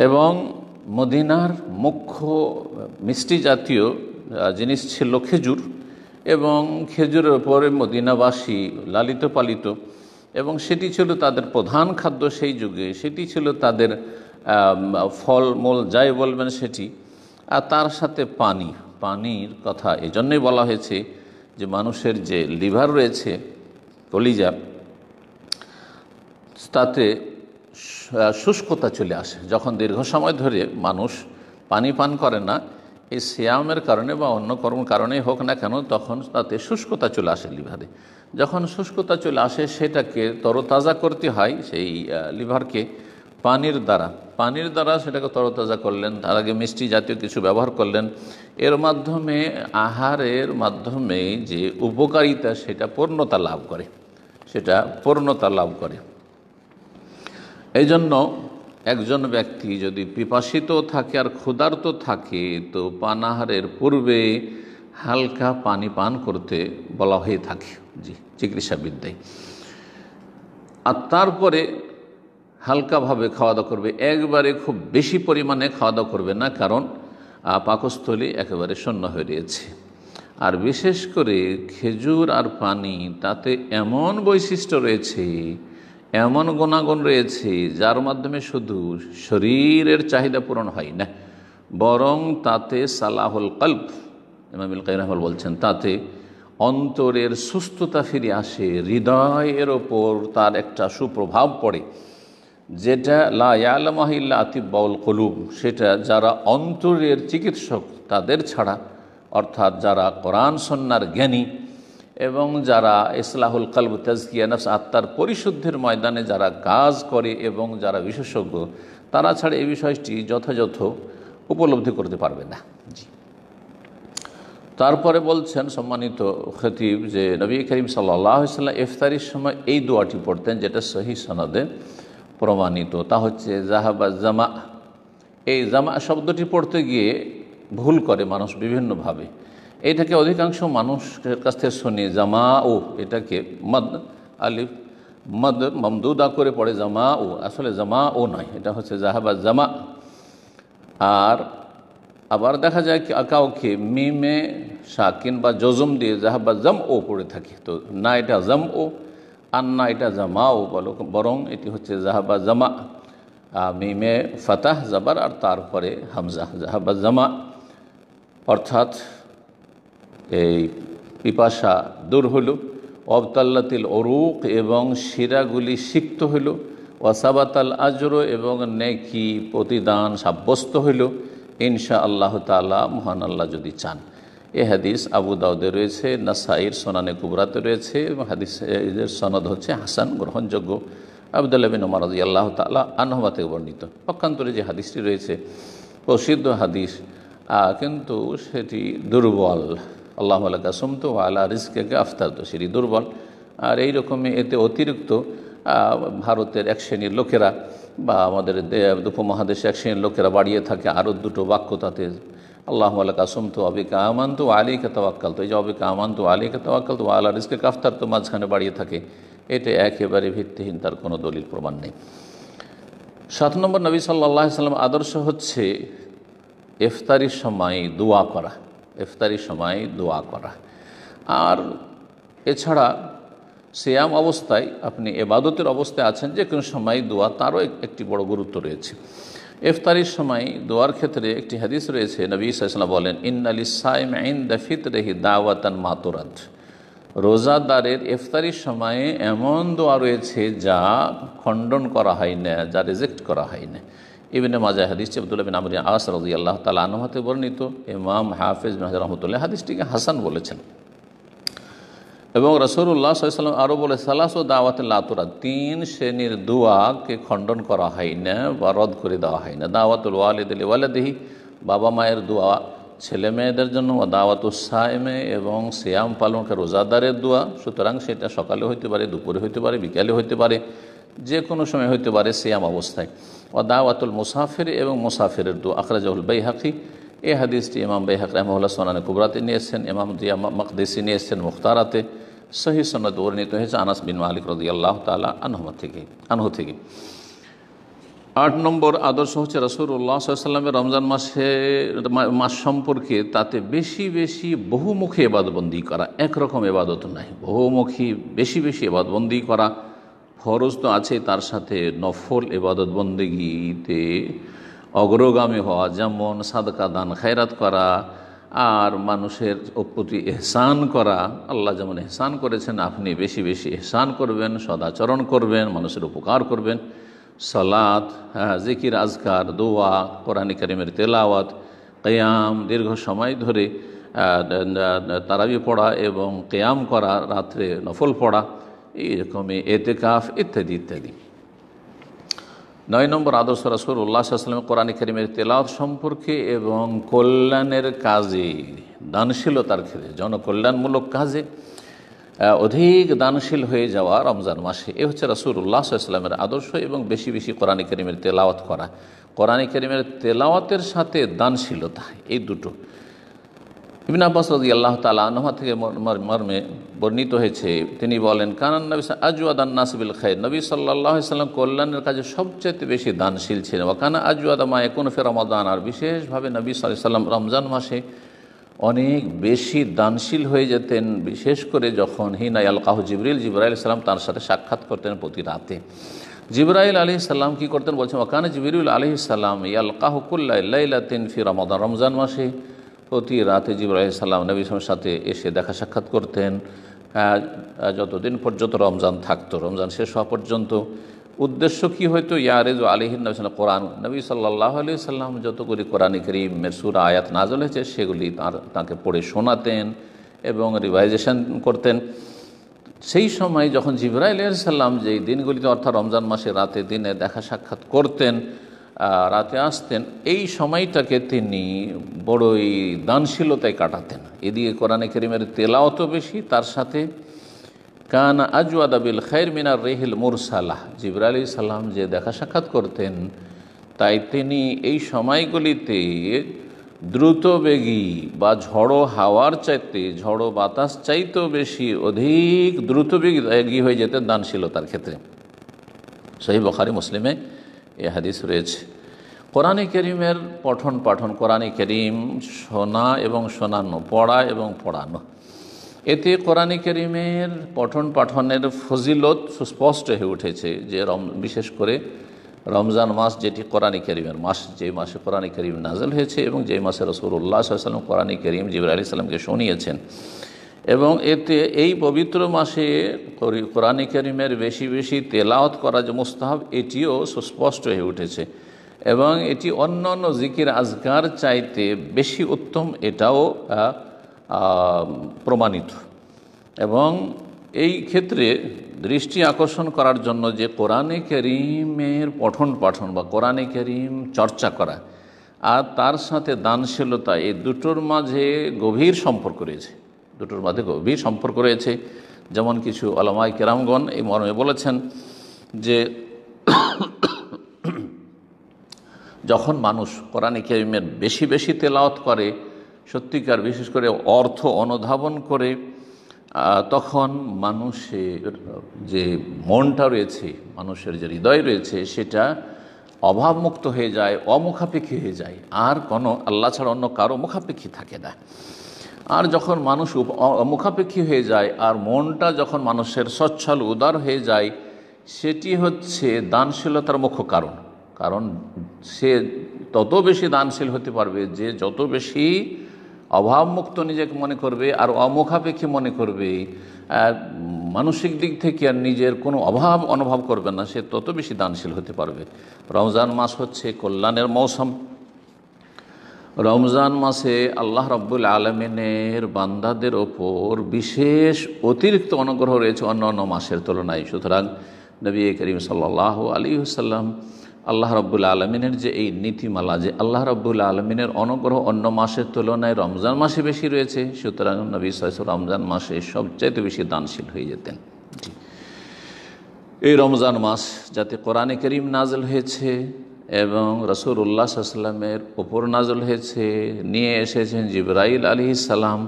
এবং মদিনার মুখ্য মিষ্টি জাতীয় জিনিস ছিল খেজুর এবং খেজুরের ওপরে মদিনাবাসী লালিত পালিত এবং সেটি ছিল তাদের প্রধান খাদ্য সেই যুগে সেটি ছিল তাদের ফল মূল যাই বলবেন সেটি আর তার সাথে পানি পানির কথা এজন্যই বলা হয়েছে যে মানুষের যে লিভার রয়েছে কলিজা তাতে শুষ্কতা চলে আসে যখন দীর্ঘ সময় ধরে মানুষ পানি পান করে না এই শ্যামের কারণে বা অন্য কর্ম কারণেই হোক না কেন তখন তাতে শুষ্কতা চলে আসে লিভারে যখন শুষ্কতা চলে আসে সেটাকে তরতাজা করতে হয় সেই লিভারকে পানির দ্বারা পানির দ্বারা সেটাকে তরতাজা করলেন তার আগে মিষ্টি জাতীয় কিছু ব্যবহার করলেন এর মাধ্যমে আহারের মাধ্যমে যে উপকারিতা সেটা পূর্ণতা লাভ করে সেটা পূর্ণতা লাভ করে এই জন্য একজন ব্যক্তি যদি পিপাসিত থাকে আর ক্ষুধার্ত থাকে তো পানাহারের পূর্বে হালকা পানি পান করতে বলা হয়ে থাকে জি চিকিৎসাবিদ্যায় আর তারপরে হালকাভাবে খাওয়া দাওয়া করবে একবারে খুব বেশি পরিমাণে খাওয়া দাওয়া করবে না কারণ পাকস্থলী একেবারে শূন্য হয়ে রয়েছে আর বিশেষ করে খেজুর আর পানি তাতে এমন বৈশিষ্ট্য রয়েছে এমন গুণাগুণ রয়েছে যার মাধ্যমে শুধু শরীরের চাহিদা পূরণ হয় না বরং তাতে সালাহুল কল্প ইমামিল কাইরাহল বলছেন তাতে অন্তরের সুস্থতা ফিরে আসে হৃদয়ের ওপর তার একটা সুপ্রভাব পড়ে যেটা লায়ালমাহিল্লা আতিব্বাউল কলুম সেটা যারা অন্তরের চিকিৎসক তাদের ছাড়া অর্থাৎ যারা কোরআন সন্ন্যার জ্ঞানী এবং যারা ইসলাহুল কালব তাজকিয়া নফস আত্মার পরিশুদ্ধের ময়দানে যারা কাজ করে এবং যারা বিশেষজ্ঞ তারা ছাড়া এই বিষয়টি যথাযথ উপলব্ধি করতে পারবে না জি তারপরে বলছেন সম্মানিত খতিব যে নবী করিম সাল্লাহ ইফতারির সময় এই দোয়াটি পড়তেন যেটা সহি সনদে প্রমাণিত তা হচ্ছে জাহাবা জামা এই জামা শব্দটি পড়তে গিয়ে ভুল করে মানুষ বিভিন্নভাবে এটাকে অধিকাংশ মানুষের কাছ থেকে শুনি জামা ও এটাকে মদ আলিফ মদ মমদুদা করে পড়ে জামা ও আসলে জামা ও নয় এটা হচ্ছে জাহাবা জামা আর আবার দেখা যায় কাউকে মিমে শাকিন বা জজম দিয়ে জাহাবা জম ও পড়ে থাকে তো না এটা জম ও আর না এটা জামা ও বলো বরং এটি হচ্ছে জাহাবা জামা মিমে ফাতাহ জাবার আর তারপরে হামজা জাহাবা জামা অর্থাৎ এই পিপাসা দূর হলো অবতাল্লাতিল অরুক এবং শিরাগুলি সিক্ত হইল ওয়াসাবাতাল আজর এবং নেকি প্রতিদান সাব্যস্ত হইল ইনশা আল্লাহ তালা মহান আল্লাহ যদি চান এ হাদিস আবু দাউদে রয়েছে নাসাইর সোনানে কুবরাতে রয়েছে এবং এদের সনদ হচ্ছে হাসান গ্রহণযোগ্য আবদুল্লাহ বিন ওমার রাজি আল্লাহ তালা আনহমাতে বর্ণিত পক্ষান্তরে যে হাদিসটি রয়েছে প্রসিদ্ধ হাদিস কিন্তু সেটি দুর্বল আল্লাহ আল্লাহ সোমতো আল্লাহ রিস্কাকে তো সেটি দুর্বল আর এই রকমে এতে অতিরিক্ত ভারতের এক শ্রেণীর লোকেরা বা আমাদের উপমহাদেশে এক শ্রেণীর লোকেরা বাড়িয়ে থাকে আরও দুটো বাক্য তাতে আল্লাহ আল্লাহ কাসম তো অবিকা আমান তো কে তওয়াক্কাল তো এই যে অবিকা আমান তো কে তওয়াক্কাল তো আল্লাহ রিস্কে কাফতার তো মাঝখানে বাড়িয়ে থাকে এটা একেবারে ভিত্তিহীন তার কোনো দলিল প্রমাণ নেই সাত নম্বর নবী সাল্লাহ সাল্লাম আদর্শ হচ্ছে ইফতারির সময় দোয়া করা ইফতারি সময় দোয়া করা আর এছাড়া শ্যাম অবস্থায় আপনি এবাদতের অবস্থায় আছেন যে কোনো সময় দোয়া তারও একটি বড় গুরুত্ব রয়েছে ইফতারির সময় দোয়ার ক্ষেত্রে একটি হাদিস রয়েছে নবী ইসলাম বলেন ইন্নালি সাইম আইন ফিত রেহি দাওয়াতান মাতুরাত রোজাদারের ইফতারির সময়ে এমন দোয়া রয়েছে যা খণ্ডন করা হয় না যা রিজেক্ট করা হয় না ইবিনে মাজা হাদিস আবদুল্লাহ বিন আমি আস রাজি আল্লাহ তালা আনহাতে বর্ণিত ইমাম হাফিজ বিন হাজার রহমতুল্লাহ হাদিসটিকে হাসান বলেছেন এবং রসুল্লাহ সাল্লাম আরও বলে সালাস ও দাওয়াতে লাতুরা তিন শ্রেণীর দোয়াকে খণ্ডন করা হয় না বা রদ করে দেওয়া হয় না দাওয়াতুল ওয়ালিদুল দেহি বাবা মায়ের দোয়া ছেলে মেয়েদের জন্য দাওয়াত উসাইমে এবং শ্যাম পালনকে রোজাদারের দোয়া সুতরাং সেটা সকালে হইতে পারে দুপুরে হইতে পারে বিকালে হইতে পারে যে কোনো সময় হইতে পারে শ্যাম অবস্থায় দাওয়াতুল মুসাফির এবং মুসাফিরের দু আকরাজাহুল বৈহাকি এ হাদিসটি ইমাম বৈহাক রহমুল্লাহ সোনানে কুবরাতে নিয়েছেন ইমাম দিয়া মকদেসি নিয়েছেন মুখতারাতে সহি সন্নত বর্ণিত হয়েছে আনাস বিন মালিক রদি আল্লাহ তালা আনহমা থেকে আনহু থেকে আট নম্বর আদর্শ হচ্ছে রসুল্লাহ সাল্লামের রমজান মাসে মাস সম্পর্কে তাতে বেশি বেশি বহুমুখী এবাদবন্দি করা একরকম এবাদত নাই বহুমুখী বেশি বেশি এবাদবন্দি করা ফরজ তো আছে তার সাথে নফল এবাদত বন্দেগীতে অগ্রগামী হওয়া যেমন সাদকা দান খায়রাত করা আর মানুষের প্রতি এহসান করা আল্লাহ যেমন এহসান করেছেন আপনি বেশি বেশি এহসান করবেন সদাচরণ করবেন মানুষের উপকার করবেন সালাত হ্যাঁ, জিকির আজকার দোয়া কোরআন করিমের তেলাওয়াত কেয়াম দীর্ঘ সময় ধরে তারাবি পড়া এবং কেয়াম করা রাত্রে নফল পড়া এই এতে এতেকাফ ইত্যাদি ইত্যাদি নয় নম্বর আদর্শ রাসুল উল্লাহ আসলাম কোরআন করিমের তেলাওয়াত সম্পর্কে এবং কল্যাণের কাজে দানশীলতার ক্ষেত্রে জনকল্যাণমূলক কাজে অধিক দানশীল হয়ে যাওয়া রমজান মাসে এ হচ্ছে রাসুল উল্লাহ আসলামের আদর্শ এবং বেশি বেশি কোরআন করিমের তেলাওয়াত করা কোরআন করিমের তেলাওয়াতের সাথে দানশীলতা এই দুটো ইবিন আব্বাস রাজি আল্লাহ তালা নহা থেকে মর্মে বর্ণিত হয়েছে তিনি বলেন কানান নবী আজুয়াদান নাসবিল খাই নবী সাল্লাহ সাল্লাম কল্যাণের কাজে সবচেয়ে বেশি দানশীল ছিলেন ওখানা আজুয়াদা মায়ে কোনো ফের রমাদান আর বিশেষভাবে নবী সাল্লাম রমজান মাসে অনেক বেশি দানশীল হয়ে যেতেন বিশেষ করে যখন হিনা আল কাহু জিবরিল জিবরাইল ইসলাম তার সাথে সাক্ষাৎ করতেন প্রতি রাতে জিবরাইল আলি সাল্লাম কী করতেন বলছেন ওখানে জিবরুল আলি সাল্লাম ইয়াল কাহকুল্লাহ লাইলাতিন ফির রমাদান রমজান মাসে প্রতি রাতে জিব্রাহ সাল্লাম নবী ইসলামের সাথে এসে দেখা সাক্ষাৎ করতেন যতদিন পর্যন্ত রমজান থাকতো রমজান শেষ হওয়া পর্যন্ত উদ্দেশ্য কি হয়তো ইয়ারেজ আলিহিন নবী কোরআন নবী সাল্লাহ আলি সাল্লাম যতগুলি কোরআন করিমের মেসুর আয়াত নাজল হয়েছে সেগুলি তাঁর তাঁকে পড়ে শোনাতেন এবং রিভাইজেশন করতেন সেই সময় যখন জিবরাইল সাল্লাম যেই দিনগুলিতে অর্থাৎ রমজান মাসে রাতে দিনে দেখা সাক্ষাৎ করতেন রাতে আসতেন এই সময়টাকে তিনি বড়ই দানশীলতায় কাটাতেন এদিকে কোরআনে কেরিমের তেলা অত বেশি তার সাথে কান আজওয়াদা বিল খৈর মিনার রেহিল মুরসালাহ জিবর আলী সাল্লাম যে দেখা সাক্ষাৎ করতেন তাই তিনি এই সময়গুলিতে দ্রুত বা ঝড়ো হাওয়ার চাইতে ঝড়ো বাতাস চাইতেও বেশি অধিক দ্রুত বেগী হয়ে যেতেন দানশীলতার ক্ষেত্রে সেই বখারি মুসলিমে এ হাদিস রয়েছে কোরআনে করিমের পঠন পাঠন কোরআনে করিম শোনা এবং শোনানো পড়া এবং পড়ানো এতে কোরআনে করিমের পঠন পাঠনের ফজিলত সুস্পষ্ট হয়ে উঠেছে যে রম বিশেষ করে রমজান মাস যেটি কোরআনে করিমের মাস যে মাসে কোরআনে করিম নাজল হয়েছে এবং যে মাসে উল্লাহ সাল্লাম কোরআনে করিম জিবর আলি সাল্লামকে শুনিয়েছেন এবং এতে এই পবিত্র মাসে কোরআন করিমের বেশি বেশি তেলাওত করা যে মুস্তাহাব এটিও সুস্পষ্ট হয়ে উঠেছে এবং এটি অন্য অন্য জিকির আজগার চাইতে বেশি উত্তম এটাও প্রমাণিত এবং এই ক্ষেত্রে দৃষ্টি আকর্ষণ করার জন্য যে কোরআনে করিমের পঠন পাঠন বা কোরআনে করিম চর্চা করা আর তার সাথে দানশীলতা এই দুটোর মাঝে গভীর সম্পর্ক রয়েছে দুটোর মধ্যে গভীর সম্পর্ক রয়েছে যেমন কিছু আলামাই কেরামগণ এই মর্মে বলেছেন যে যখন মানুষ কোরআনে কেরিমের বেশি বেশি তেলাওত করে সত্যিকার বিশেষ করে অর্থ অনুধাবন করে তখন মানুষের যে মনটা রয়েছে মানুষের যে হৃদয় রয়েছে সেটা অভাবমুক্ত হয়ে যায় অমুখাপেক্ষী হয়ে যায় আর কোনো আল্লাহ ছাড়া অন্য কারো মুখাপেক্ষী থাকে না আর যখন মানুষ মুখাপেক্ষী হয়ে যায় আর মনটা যখন মানুষের সচ্ছল উদার হয়ে যায় সেটি হচ্ছে দানশীলতার মুখ্য কারণ কারণ সে তত বেশি দানশীল হতে পারবে যে যত বেশি অভাবমুক্ত নিজেকে মনে করবে আর অমুখাপেক্ষী মনে করবে মানসিক দিক থেকে আর নিজের কোনো অভাব অনুভব করবে না সে তত বেশি দানশীল হতে পারবে রমজান মাস হচ্ছে কল্যাণের মৌসুম রমজান মাসে আল্লাহ রব্বুল আলমিনের বান্দাদের ওপর বিশেষ অতিরিক্ত অনুগ্রহ রয়েছে অন্য অন্য মাসের তুলনায় সুতরাং নবী করিম সাল্লাহ আলী হুসাল্লাম আল্লাহ রব্বুল আলমিনের যে এই নীতিমালা যে আল্লাহ রব্বুল আলমিনের অনুগ্রহ অন্য মাসের তুলনায় রমজান মাসে বেশি রয়েছে সুতরাং নবী সাইসুল রমজান মাসে সবচাইতে বেশি দানশীল হয়ে যেতেন এই রমজান মাস যাতে কোরআনে করিম নাজল হয়েছে এবং রসুল উল্লাহ সাল্লামের ওপর নাজল হয়েছে নিয়ে এসেছেন জিব্রাইল আলী সালাম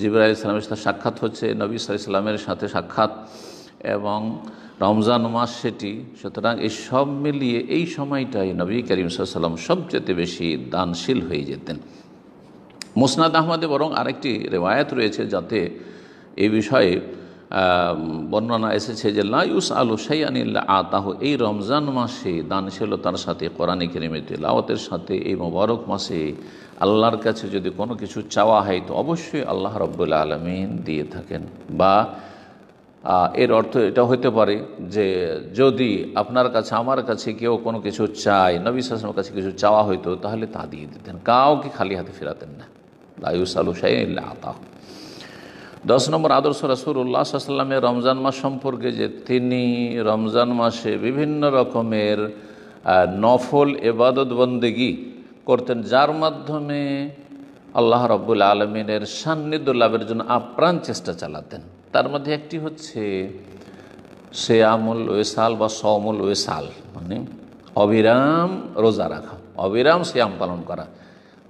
জিব্রাইল ইসলামের সাথে সাক্ষাৎ হচ্ছে নবী ইসলামের সাথে সাক্ষাৎ এবং রমজান মাস সেটি সুতরাং এই সব মিলিয়ে এই সময়টাই নবী করিম সাল্লাম সবচেয়ে বেশি দানশীল হয়ে যেতেন মুসনাদ আহমদে বরং আরেকটি রেওয়ায়ত রয়েছে যাতে এই বিষয়ে বর্ণনা এসেছে যে লাইউস আলু সাইয়ানিল্লা আতাহ এই রমজান মাসে দানশীলতার সাথে কোরআনে কেরিমে তেলাওয়াতের সাথে এই মোবারক মাসে আল্লাহর কাছে যদি কোনো কিছু চাওয়া হয় তো অবশ্যই আল্লাহ রব্বুল্লা আলমিন দিয়ে থাকেন বা এর অর্থ এটা হতে পারে যে যদি আপনার কাছে আমার কাছে কেউ কোনো কিছু চায় নবী সাসমের কাছে কিছু চাওয়া হইতো তাহলে তা দিয়ে দিতেন কাউকে খালি হাতে ফেরাতেন না লাইউস আলু সাইয়ানিল্লা আতাহ দশ নম্বর আদর্শ রাসুল্লাহ সাল্লামের রমজান মাস সম্পর্কে যে তিনি রমজান মাসে বিভিন্ন রকমের নফল এবাদত বন্দেগী করতেন যার মাধ্যমে আল্লাহ রব্বুল আলমিনের সান্নিধ্য লাভের জন্য আপ্রাণ চেষ্টা চালাতেন তার মধ্যে একটি হচ্ছে সে আমুল ওয়েসাল বা সমুল ওয়েসাল মানে অবিরাম রোজা রাখা অবিরাম শ্যাম পালন করা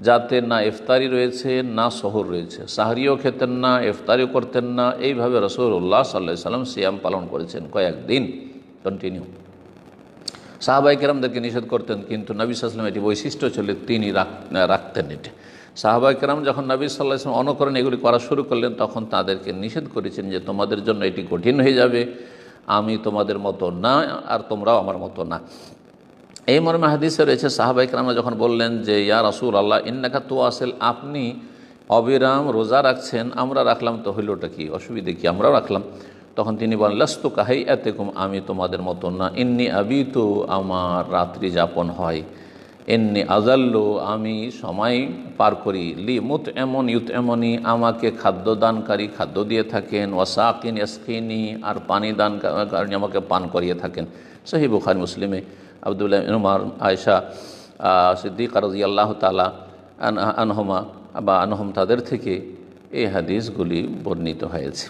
যাতে না ইফতারি রয়েছে না শহর রয়েছে সাহারিও খেতেন না ইফতারিও করতেন না এইভাবে রসুল্লাহ সাল্লা সাল্লাম সিয়াম পালন করেছেন কয়েকদিন কন্টিনিউ সাহাবাই কেরামদেরকে নিষেধ করতেন কিন্তু নবী সাল্লাম এটি বৈশিষ্ট্য ছিল তিনি রাখতেন এটি সাহাবাই কেরাম যখন নবী সাল্লাহ ইসলাম অনুকরণ এগুলি করা শুরু করলেন তখন তাদেরকে নিষেধ করেছেন যে তোমাদের জন্য এটি কঠিন হয়ে যাবে আমি তোমাদের মতো না আর তোমরাও আমার মতো না এই মর্মে হাদিসে রয়েছে সাহাবাই কালামরা যখন বললেন যে ইয়া রাসুল আল্লাহ ইন্নাকা তো আসেল আপনি অবিরাম রোজা রাখছেন আমরা রাখলাম তো হইলটা কি অসুবিধে কি আমরাও রাখলাম তখন তিনি বলেন লাস্তু কাহাই এতেকুম আমি তোমাদের মতন না এমনি আবি তো আমার রাত্রি যাপন হয় এমনি আজাল্লো আমি সময় পার করি লি মুত এমন ইউত এমনই আমাকে খাদ্য দানকারী খাদ্য দিয়ে থাকেন ওয়াসাকিন এসকিনি আর পানি দান আমাকে পান করিয়ে থাকেন সহি বুখার মুসলিমে আবদুল্লাহ উমার আয়সা সিদ্দিক রাজি আল্লাহ তালা আনহমা বা আনহম তাদের থেকে এই হাদিসগুলি বর্ণিত হয়েছে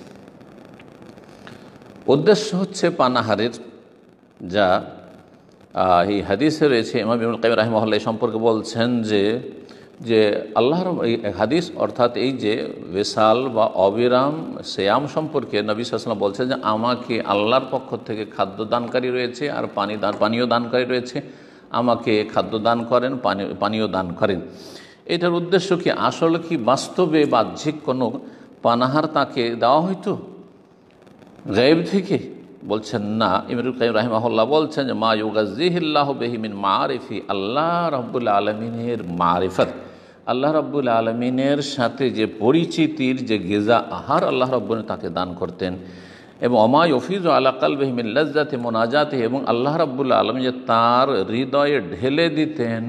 উদ্দেশ্য হচ্ছে পানাহারের যা এই হাদিসে রয়েছে ইমাম ইমুল কাইম রাহমহল্লা সম্পর্কে বলছেন যে যে আল্লাহর হাদিস অর্থাৎ এই যে বেশাল বা অবিরাম শ্যাম সম্পর্কে নবী সাসলাম বলছে যে আমাকে আল্লাহর পক্ষ থেকে খাদ্য দানকারী রয়েছে আর পানি দান পানীয় দানকারী রয়েছে আমাকে খাদ্য দান করেন পানি পানীয় দান করেন এটার উদ্দেশ্য কি আসল কি বাস্তবে বাহ্যিক কোনো পানাহার তাকে দেওয়া হইতো গায়েব থেকে বলছেন না ইমরুল কাইম রাহিমাহুল্লাহ বলছেন যে মা ইউগাজিহিল্লাহ বেহিমিন আরিফি আল্লাহ রহবুল্লা আলমিনের মারিফত আল্লাহ রব্বুল আলমিনের সাথে যে পরিচিতির যে গেজা আহার আল্লাহ রব্বুল তাকে দান করতেন এবং অমায় অফিজ ও আল্লাহ কালবেহমিল্লাজাতে মোনাজাতে এবং আল্লাহ রব্বুল আলম যে তার হৃদয়ে ঢেলে দিতেন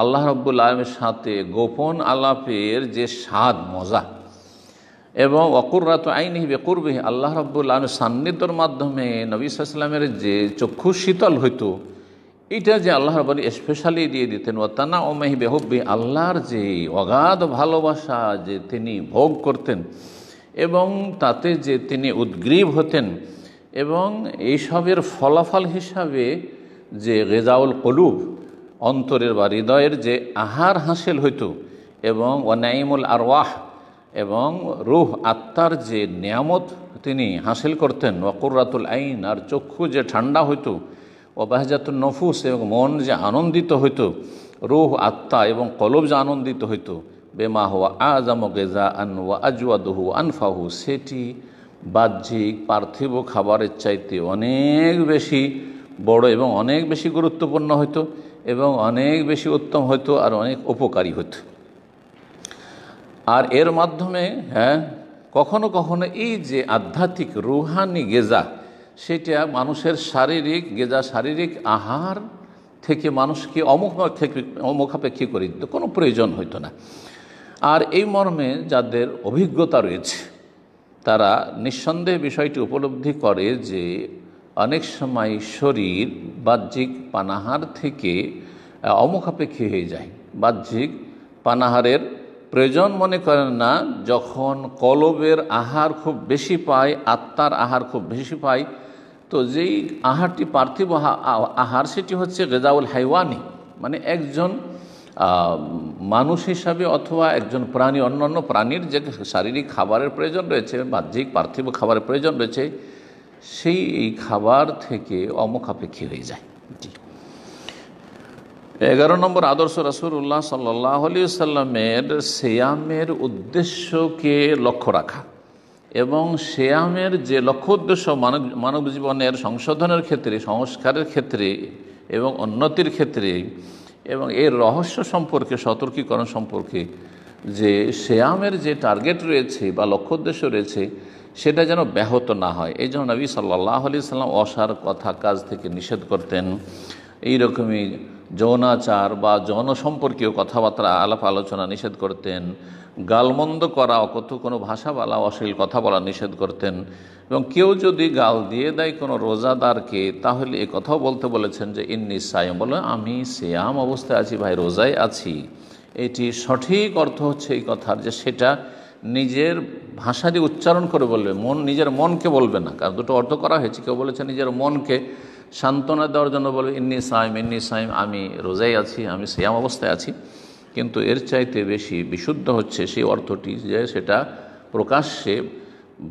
আল্লাহ রব্বুল আলমের সাথে গোপন আলাপের যে স্বাদ মজা এবং অকুররাত আইন হিবে কুরবে আল্লাহ রব্বুল আলমের সান্নিধ্যর মাধ্যমে নবী সাল্লামের যে চক্ষু শীতল হইতো এটা যে আল্লাহ রবানি স্পেশালি দিয়ে দিতেন ও তানা ওমাহি হব্বি আল্লাহর যে অগাধ ভালোবাসা যে তিনি ভোগ করতেন এবং তাতে যে তিনি উদ্গ্রীব হতেন এবং এইসবের ফলাফল হিসাবে যে রেজাউল কলুব অন্তরের বা হৃদয়ের যে আহার হাসিল হইত এবং অনাইমুল আরওয়াহ এবং রুহ আত্মার যে নিয়ামত তিনি হাসিল করতেন ওয়াকুরাতুল আইন আর চক্ষু যে ঠান্ডা হইতো অবাহজাত নফুস এবং মন যে আনন্দিত হইতো রুহ আত্মা এবং কলব যে আনন্দিত হইতো বেমা হওয়া আজাম গেজা আন ওয়া দহু আনফাহু সেটি বাহ্যিক পার্থিব খাবারের চাইতে অনেক বেশি বড় এবং অনেক বেশি গুরুত্বপূর্ণ হইতো এবং অনেক বেশি উত্তম হইতো আর অনেক উপকারী হইত আর এর মাধ্যমে হ্যাঁ কখনো কখনো এই যে আধ্যাত্মিক রুহানি গেজা সেটা মানুষের শারীরিক গেজা শারীরিক আহার থেকে মানুষকে অমুখাপেক্ষী করে দিত কোনো প্রয়োজন হইতো না আর এই মর্মে যাদের অভিজ্ঞতা রয়েছে তারা নিঃসন্দেহে বিষয়টি উপলব্ধি করে যে অনেক সময় শরীর বাহ্যিক পানাহার থেকে অমুখাপেক্ষী হয়ে যায় বাহ্যিক পানাহারের প্রয়োজন মনে করেন না যখন কলবের আহার খুব বেশি পায় আত্মার আহার খুব বেশি পায় তো যেই আহারটি পার্থিব আহার সেটি হচ্ছে গেজাউল হাইওয়ানি মানে একজন মানুষ হিসাবে অথবা একজন প্রাণী অন্যান্য প্রাণীর যে শারীরিক খাবারের প্রয়োজন রয়েছে বাহ্যিক পার্থিব খাবারের প্রয়োজন রয়েছে সেই এই খাবার থেকে অমুখাপেক্ষী হয়ে যায় জি এগারো নম্বর আদর্শ রাসুর উল্লাহ সাল্লি সাল্লামের সেয়ামের উদ্দেশ্যকে লক্ষ্য রাখা এবং শ্যামের যে লক্ষ্য উদ্দেশ্য মানব মানব জীবনের সংশোধনের ক্ষেত্রে সংস্কারের ক্ষেত্রে এবং উন্নতির ক্ষেত্রে এবং এর রহস্য সম্পর্কে সতর্কীকরণ সম্পর্কে যে শ্যামের যে টার্গেট রয়েছে বা লক্ষ্য উদ্দেশ্য রয়েছে সেটা যেন ব্যাহত না হয় এই জন্য নবী সাল্লাহ আলি সাল্লাম অসার কথা কাজ থেকে নিষেধ করতেন এইরকমই যৌনাচার বা যৌন সম্পর্কীয় কথাবার্তা আলাপ আলোচনা নিষেধ করতেন গালমন্দ করা অকথ্য কোনো ভাষা বলা অশ্লীল কথা বলা নিষেধ করতেন এবং কেউ যদি গাল দিয়ে দেয় কোনো রোজাদারকে তাহলে এ কথাও বলতে বলেছেন যে ইন্নি সায়াম বলে আমি শ্যাম অবস্থায় আছি ভাই রোজায় আছি এটি সঠিক অর্থ হচ্ছে এই কথার যে সেটা নিজের ভাষা দিয়ে উচ্চারণ করে বলবে মন নিজের মনকে বলবে না কারণ দুটো অর্থ করা হয়েছে কেউ বলেছে নিজের মনকে সান্ত্বনা দেওয়ার জন্য বলবে ইন্নি সাইম ইন্নি সাইম আমি রোজাই আছি আমি সিয়াম অবস্থায় আছি কিন্তু এর চাইতে বেশি বিশুদ্ধ হচ্ছে সেই অর্থটি যে সেটা প্রকাশ্যে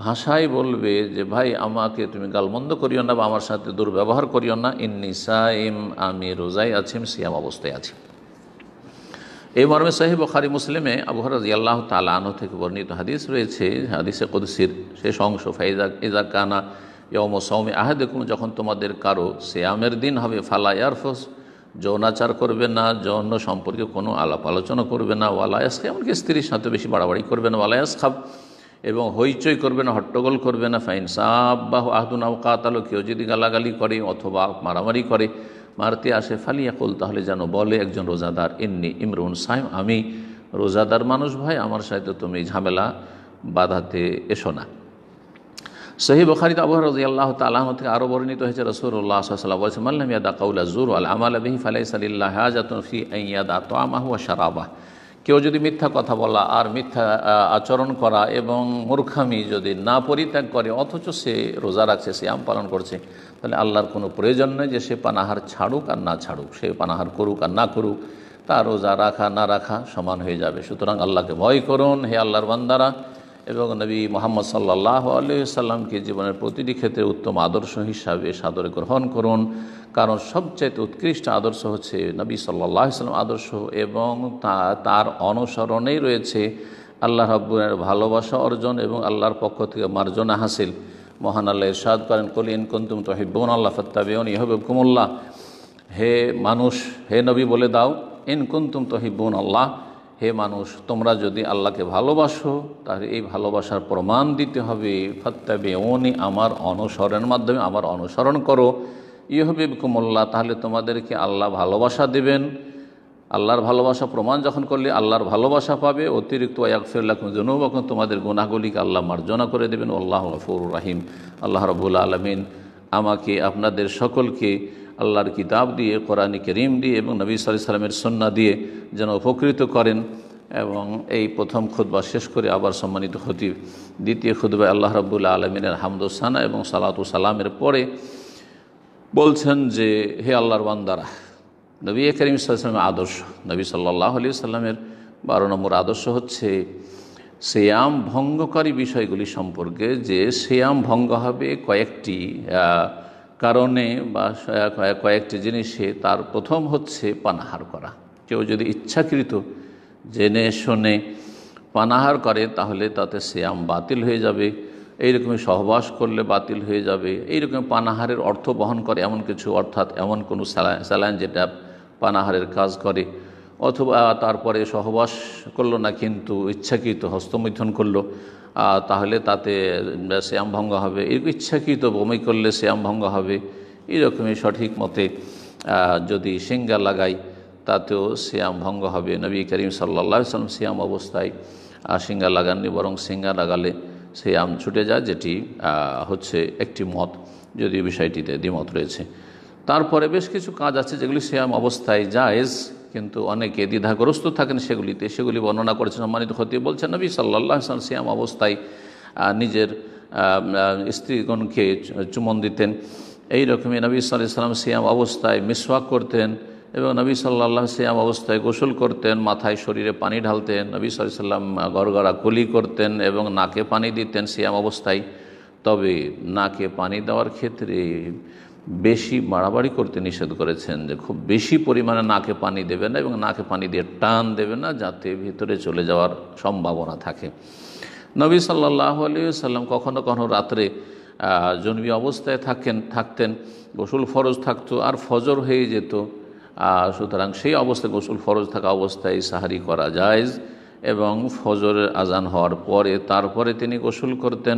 ভাষায় বলবে যে ভাই আমাকে তুমি গালমন্দ করিও না বা আমার সাথে দুর্ব্যবহার করিও না ইন্নি সাইম আমি রোজাই আছি আমি সিয়াম অবস্থায় আছি এই মর্মে সাহেব খারি মুসলিমে আবহরাজ আল্লাহ তালা আনো থেকে বর্ণিত হাদিস রয়েছে হাদিসে কদসির শেষ অংশ ফাইজা ইজা কানা ইয়ম সৌমে দেখুন যখন তোমাদের কারো শ্যামের দিন হবে ফালা ইয়ারফোস যৌনাচার করবে না যৌন সম্পর্কে কোনো আলাপ আলোচনা করবে না ওয়ালায়াস এমনকি স্ত্রীর সাথে বেশি বাড়াবাড়ি করবে না ওয়ালায়াস খাব এবং হইচই করবে না হট্টগোল করবে না ফাইন সাব বা আহদুন কাতালো কেউ যদি গালাগালি করে অথবা মারামারি করে মারতে আসে ফালিয়াকুল তাহলে যেন বলে একজন রোজাদার ইন্নি ইমরুন সাইম আমি রোজাদার মানুষ ভাই আমার সাথে তুমি ঝামেলা বাধাতে এসো না সহি বখারিত আবু রাজি আল্লাহ তালাহ থেকে আরও বর্ণিত হয়েছে রসুল্লাহ সাল্লাহ বলছে মাল্লাম ইয়াদা কাউলা জুর আল আমাল আবহি ফালাই সালিল্লাহ হাজাতফি ইয়াদা তো আমাহু সারাবাহ কেউ যদি মিথ্যা কথা বলা আর মিথ্যা আচরণ করা এবং মূর্খামি যদি না পরিত্যাগ করে অথচ সে রোজা রাখছে সে আম পালন করছে তাহলে আল্লাহর কোনো প্রয়োজন নেই যে সে পানাহার ছাড়ুক আর না ছাড়ুক সে পানাহার করুক আর না করুক তার রোজা রাখা না রাখা সমান হয়ে যাবে সুতরাং আল্লাহকে ভয় করুন হে আল্লাহর বান্দারা এবং নবী মোহাম্মদ সাল্লাহ সাল্লামকে জীবনের প্রতিটি ক্ষেত্রে উত্তম আদর্শ হিসাবে সাদরে গ্রহণ করুন কারণ সবচেয়ে উৎকৃষ্ট আদর্শ হচ্ছে নবী সাল্লাহ ইসলাম আদর্শ এবং তার অনুসরণেই রয়েছে আল্লাহ রব্বুরের ভালোবাসা অর্জন এবং আল্লাহর পক্ষ থেকে মার্জনা হাসিল মহান আল্লাহ ইরশাদ করেন কলিন কন্তুম তহিবন আল্লাহ ফত্তাবিউন ইহবেব কুমুল্লাহ হে মানুষ হে নবী বলে দাও ইন কুন্তুম তহিবন আল্লাহ হে মানুষ তোমরা যদি আল্লাহকে ভালোবাসো তাহলে এই ভালোবাসার প্রমাণ দিতে হবে ফত্যা ওনি আমার অনুসরণের মাধ্যমে আমার অনুসরণ করো ইহবে কুমল্লা তাহলে তোমাদেরকে আল্লাহ ভালোবাসা দেবেন আল্লাহর ভালোবাসা প্রমাণ যখন করলে আল্লাহর ভালোবাসা পাবে অতিরিক্ত ওয়াকফিল্লাহ জনুবখন তোমাদের গুনাহগুলিকে আল্লাহ মার্জনা করে দেবেন আল্লাহ গফুর রাহিম আল্লাহ রবুল আলমিন আমাকে আপনাদের সকলকে আল্লাহর কিতাব দিয়ে কোরআন করিম দিয়ে এবং নবী সাল্লি সাল্লামের সন্না দিয়ে যেন উপকৃত করেন এবং এই প্রথম খুদ্া শেষ করে আবার সম্মানিত ক্ষতি দ্বিতীয় খুদ্া আল্লাহ রবুল্লা আলমিনের হামদুসানা এবং সালাতু সালামের পরে বলছেন যে হে আল্লাহর বান্দারা নবী করিম সাল্লামের আদর্শ নবী সাল্লাহ আলি সাল্লামের বারো নম্বর আদর্শ হচ্ছে শ্যাম ভঙ্গকারী বিষয়গুলি সম্পর্কে যে শ্যাম ভঙ্গ হবে কয়েকটি কারণে বা কয়েকটি জিনিসে তার প্রথম হচ্ছে পানাহার করা কেউ যদি ইচ্ছাকৃত জেনে শুনে পানাহার করে তাহলে তাতে শ্যাম বাতিল হয়ে যাবে এইরকমই সহবাস করলে বাতিল হয়ে যাবে এইরকম পানাহারের অর্থ বহন করে এমন কিছু অর্থাৎ এমন কোনো স্যালাইন যেটা পানাহারের কাজ করে অথবা তারপরে সহবাস করলো না কিন্তু ইচ্ছাকৃত হস্তমৈথন করলো তাহলে তাতে শ্যাম ভঙ্গ হবে এরকম ইচ্ছাকৃত বমি করলে শ্যাম ভঙ্গ হবে এরকমই সঠিক মতে যদি সিঙ্গা লাগাই তাতেও শ্যাম ভঙ্গ হবে নবী করিম সাল্লা সাল্লাম শ্যাম অবস্থায় সিঙ্গা লাগাননি বরং সিঙ্গা লাগালে সেই আম ছুটে যায় যেটি হচ্ছে একটি মত যদিও বিষয়টিতে দ্বিমত রয়েছে তারপরে বেশ কিছু কাজ আছে যেগুলি শ্যাম অবস্থায় জায়েজ কিন্তু অনেকে দ্বিধাগ্রস্ত থাকেন সেগুলিতে সেগুলি বর্ণনা করেছেন সম্মানিত হতে বলছেন নবী সাল্লাহ সিয়াম অবস্থায় নিজের স্ত্রীগণকে চুমন দিতেন এই রকমই নবী সাল্লাহ সাল্লাম সিয়াম অবস্থায় মিসওয়াক করতেন এবং নবী সাল্লাহ সিয়াম অবস্থায় গোসল করতেন মাথায় শরীরে পানি ঢালতেন নবী সাল্লাহ সাল্লাম গড়গড়া কুলি করতেন এবং নাকে পানি দিতেন সিয়াম অবস্থায় তবে নাকে পানি দেওয়ার ক্ষেত্রে বেশি বাড়াবাড়ি করতে নিষেধ করেছেন যে খুব বেশি পরিমাণে নাকে পানি দেবে না এবং নাকে পানি দিয়ে টান দেবে না যাতে ভিতরে চলে যাওয়ার সম্ভাবনা থাকে নবী সাল্লাহ আলী সাল্লাম কখনো কখনো রাত্রে জন্মি অবস্থায় থাকেন থাকতেন গোসল ফরজ থাকতো আর ফজর হয়ে যেত সুতরাং সেই অবস্থায় গোসল ফরজ থাকা অবস্থায় সাহারি করা যায় এবং ফজরের আজান হওয়ার পরে তারপরে তিনি গোসল করতেন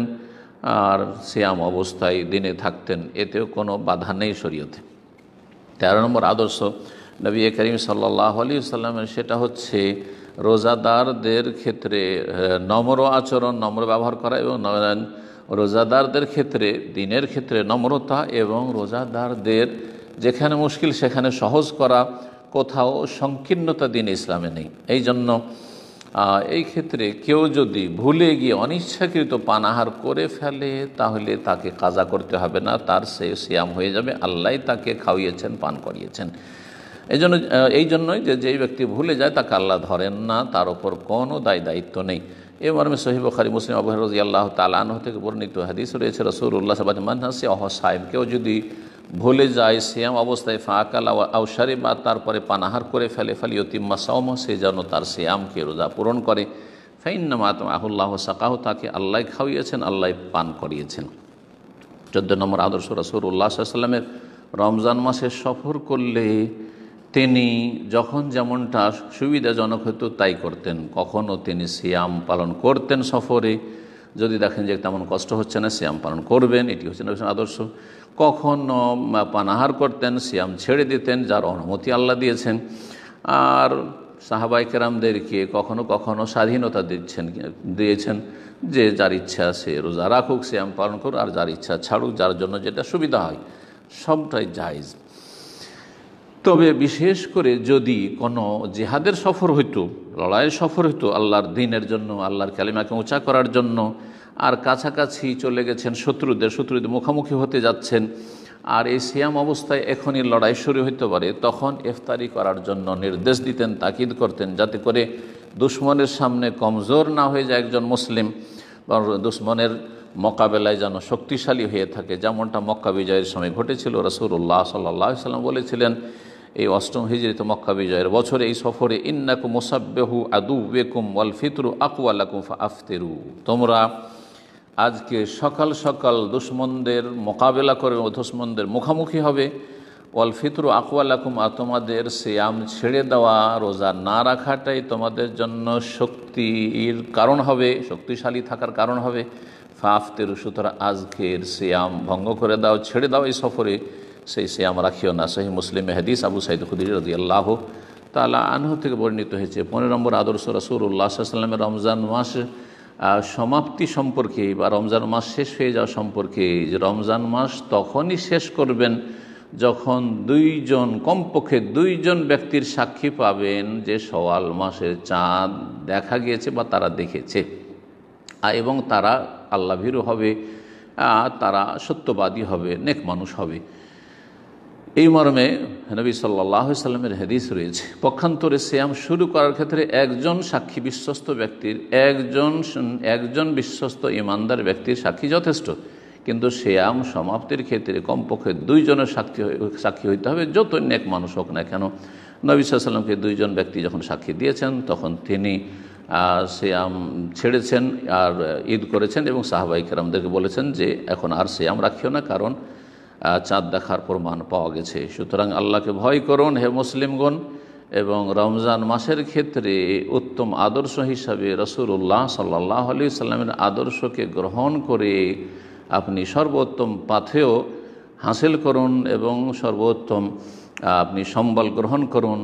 আর শ্যাম অবস্থায় দিনে থাকতেন এতেও কোনো বাধা নেই শরীয়তে তেরো নম্বর আদর্শ নবী করিম সাল্লাহ আলী সাল্লামের সেটা হচ্ছে রোজাদারদের ক্ষেত্রে নম্র আচরণ নম্র ব্যবহার করা এবং রোজাদারদের ক্ষেত্রে দিনের ক্ষেত্রে নম্রতা এবং রোজাদারদের যেখানে মুশকিল সেখানে সহজ করা কোথাও সংকীর্ণতা দিন ইসলামে নেই এই জন্য এই ক্ষেত্রে কেউ যদি ভুলে গিয়ে অনিচ্ছাকৃত পানাহার করে ফেলে তাহলে তাকে কাজা করতে হবে না তার সে শ্যাম হয়ে যাবে আল্লাহ তাকে খাওয়িয়েছেন পান করিয়েছেন এই জন্য এই জন্যই যে যেই ব্যক্তি ভুলে যায় তাকে আল্লাহ ধরেন না তার ওপর কোনো দায় দায়িত্ব নেই এ মর্মে সহিব খারি মুসলিম আবহাওয়া আল্লাহ তালান থেকে বর্ণিত হাদিস রয়েছে রসুল উল্লাহ সাবাজ মানহাসি অহ সাহেব কেউ যদি ভুলে যায় শ্যাম অবস্থায় ফাঁকাল আউসারে বা তারপরে পানাহার করে ফেলে ফেলে ইতিম্মা সাউম সে যেন তার শ্যামকে রোজা পূরণ করে ফাইন্নামা আহুল্লাহ সাকাহ তাকে আল্লাহ খাওয়িয়েছেন আল্লাহ পান করিয়েছেন চোদ্দ নম্বর আদর্শ রসুর উল্লাহামের রমজান মাসে সফর করলে তিনি যখন যেমনটা সুবিধাজনক হতো তাই করতেন কখনও তিনি সিয়াম পালন করতেন সফরে যদি দেখেন যে তেমন কষ্ট হচ্ছে না সিয়াম পালন করবেন এটি হচ্ছে না আদর্শ কখনও পানাহার করতেন সিয়াম ছেড়ে দিতেন যার অনুমতি আল্লাহ দিয়েছেন আর সাহাবাই কেরামদেরকে কখনো কখনো স্বাধীনতা দিচ্ছেন দিয়েছেন যে যার ইচ্ছা সে রোজা রাখুক শ্যাম পালন করুক আর যার ইচ্ছা ছাড়ুক যার জন্য যেটা সুবিধা হয় সবটাই জায়জ তবে বিশেষ করে যদি কোনো জেহাদের সফর হইতো লড়াইয়ের সফর হইতো আল্লাহর দিনের জন্য আল্লাহর ক্যালিমাকে উঁচা করার জন্য আর কাছাকাছি চলে গেছেন শত্রুদের শত্রুদের মুখোমুখি হতে যাচ্ছেন আর এই সিয়াম অবস্থায় এখনই লড়াই শুরু হতে পারে তখন ইফতারি করার জন্য নির্দেশ দিতেন তাকিদ করতেন যাতে করে দুশ্মনের সামনে কমজোর না হয়ে যায় একজন মুসলিম দুশ্মনের মোকাবেলায় যেন শক্তিশালী হয়ে থাকে যেমনটা মক্কা বিজয়ের সময় ঘটেছিল রসুল্লাহ সাল্লাহ সাল্লাম বলেছিলেন এই অষ্টম হিজরিত মক্কা বিজয়ের বছরে এই সফরে ইন্নাকু মুসাব্বেহু আদু বেকুম ওয়াল ফিতরু আকু ফা আফতেরু তোমরা আজকে সকাল সকাল দুশ্মনদের মোকাবেলা করে দুশ্মনদের মুখামুখি হবে ওয়াল ফিতরু আকুয়ালাকুম আর তোমাদের আম ছেড়ে দেওয়া রোজা না রাখাটাই তোমাদের জন্য শক্তির কারণ হবে শক্তিশালী থাকার কারণ হবে ফাফতের সুতরাং আজকের আম ভঙ্গ করে দাও ছেড়ে দাও এই সফরে সেই আম রাখিও না সেই মুসলিম হাদিস আবু সাইদ খুদির রাজি আল্লাহ তালা আনহ থেকে বর্ণিত হয়েছে পনেরো নম্বর আদর্শ রসুল উল্লাহ সাল্লামের রমজান মাস সমাপ্তি সম্পর্কে বা রমজান মাস শেষ হয়ে যাওয়া সম্পর্কে যে রমজান মাস তখনই শেষ করবেন যখন দুইজন কমপক্ষে দুইজন ব্যক্তির সাক্ষী পাবেন যে সওয়াল মাসের চাঁদ দেখা গিয়েছে বা তারা দেখেছে এবং তারা আল্লাভীরও হবে তারা সত্যবাদী হবে নেক মানুষ হবে এই মর্মে নবী সাল্লাহ সাল্লামের হাদিস রয়েছে পক্ষান্তরে শ্যাম শুরু করার ক্ষেত্রে একজন সাক্ষী বিশ্বস্ত ব্যক্তির একজন একজন বিশ্বস্ত ইমানদার ব্যক্তির সাক্ষী যথেষ্ট কিন্তু শ্যাম সমাপ্তির ক্ষেত্রে কমপক্ষে দুইজনের সাক্ষী সাক্ষী হইতে হবে যত এক মানুষ হোক না কেন নবী সাল্লামকে দুইজন ব্যক্তি যখন সাক্ষী দিয়েছেন তখন তিনি শ্যাম ছেড়েছেন আর ঈদ করেছেন এবং সাহাবাই কেরামদেরকে বলেছেন যে এখন আর শ্যাম রাখিও না কারণ চাঁদ দেখার প্রমাণ পাওয়া গেছে সুতরাং আল্লাহকে ভয় করুন হে মুসলিমগণ এবং রমজান মাসের ক্ষেত্রে উত্তম আদর্শ হিসাবে রসুল্লাহ সাল্লাহ আলি সাল্লামের আদর্শকে গ্রহণ করে আপনি সর্বোত্তম পাথেও হাসিল করুন এবং সর্বোত্তম আপনি সম্বল গ্রহণ করুন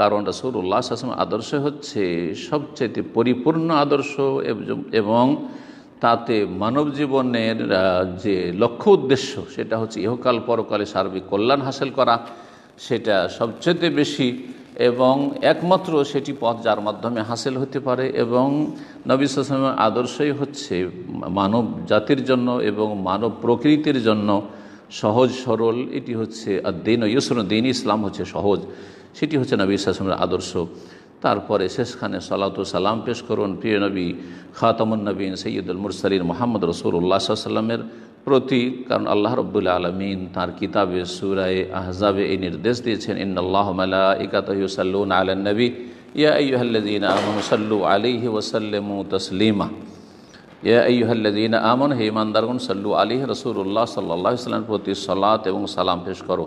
কারণ রসুল্লাহ আসলাম আদর্শ হচ্ছে সবচেয়ে পরিপূর্ণ আদর্শ এবং তাতে মানব জীবনের যে লক্ষ্য উদ্দেশ্য সেটা হচ্ছে ইহকাল পরকালে সার্বিক কল্যাণ হাসিল করা সেটা সবচেয়ে বেশি এবং একমাত্র সেটি পথ যার মাধ্যমে হাসিল হতে পারে এবং নবী সালামের আদর্শই হচ্ছে মানব জাতির জন্য এবং মানব প্রকৃতির জন্য সহজ সরল এটি হচ্ছে দিন ইউসর দিন ইসলাম হচ্ছে সহজ সেটি হচ্ছে নবী সালামের আদর্শ ترپے شیش خانے سلاتوسل پیش کرون پی نبی خاتم النبین سید المرسلین محمد رسول اللہ صلی اللہ رب العالمین کتاب سورائے احزاب یہ علی النبی یا ایوہ الذین صلی اللہ علیہ وسلم تسلیمہ الذین حل ہی امن دار علیہ رسول اللہ صلی اللہ وسلم و سلام پیش کر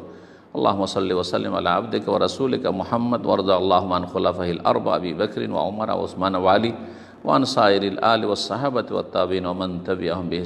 اللهم صل وسلم على عبدك ورسولك محمد وارض اللهم عن خلفه الأربع أبي بكر وعمر وعثمان وعلي وعن سائر الآل والصحابة والتابعين ومن تبعهم به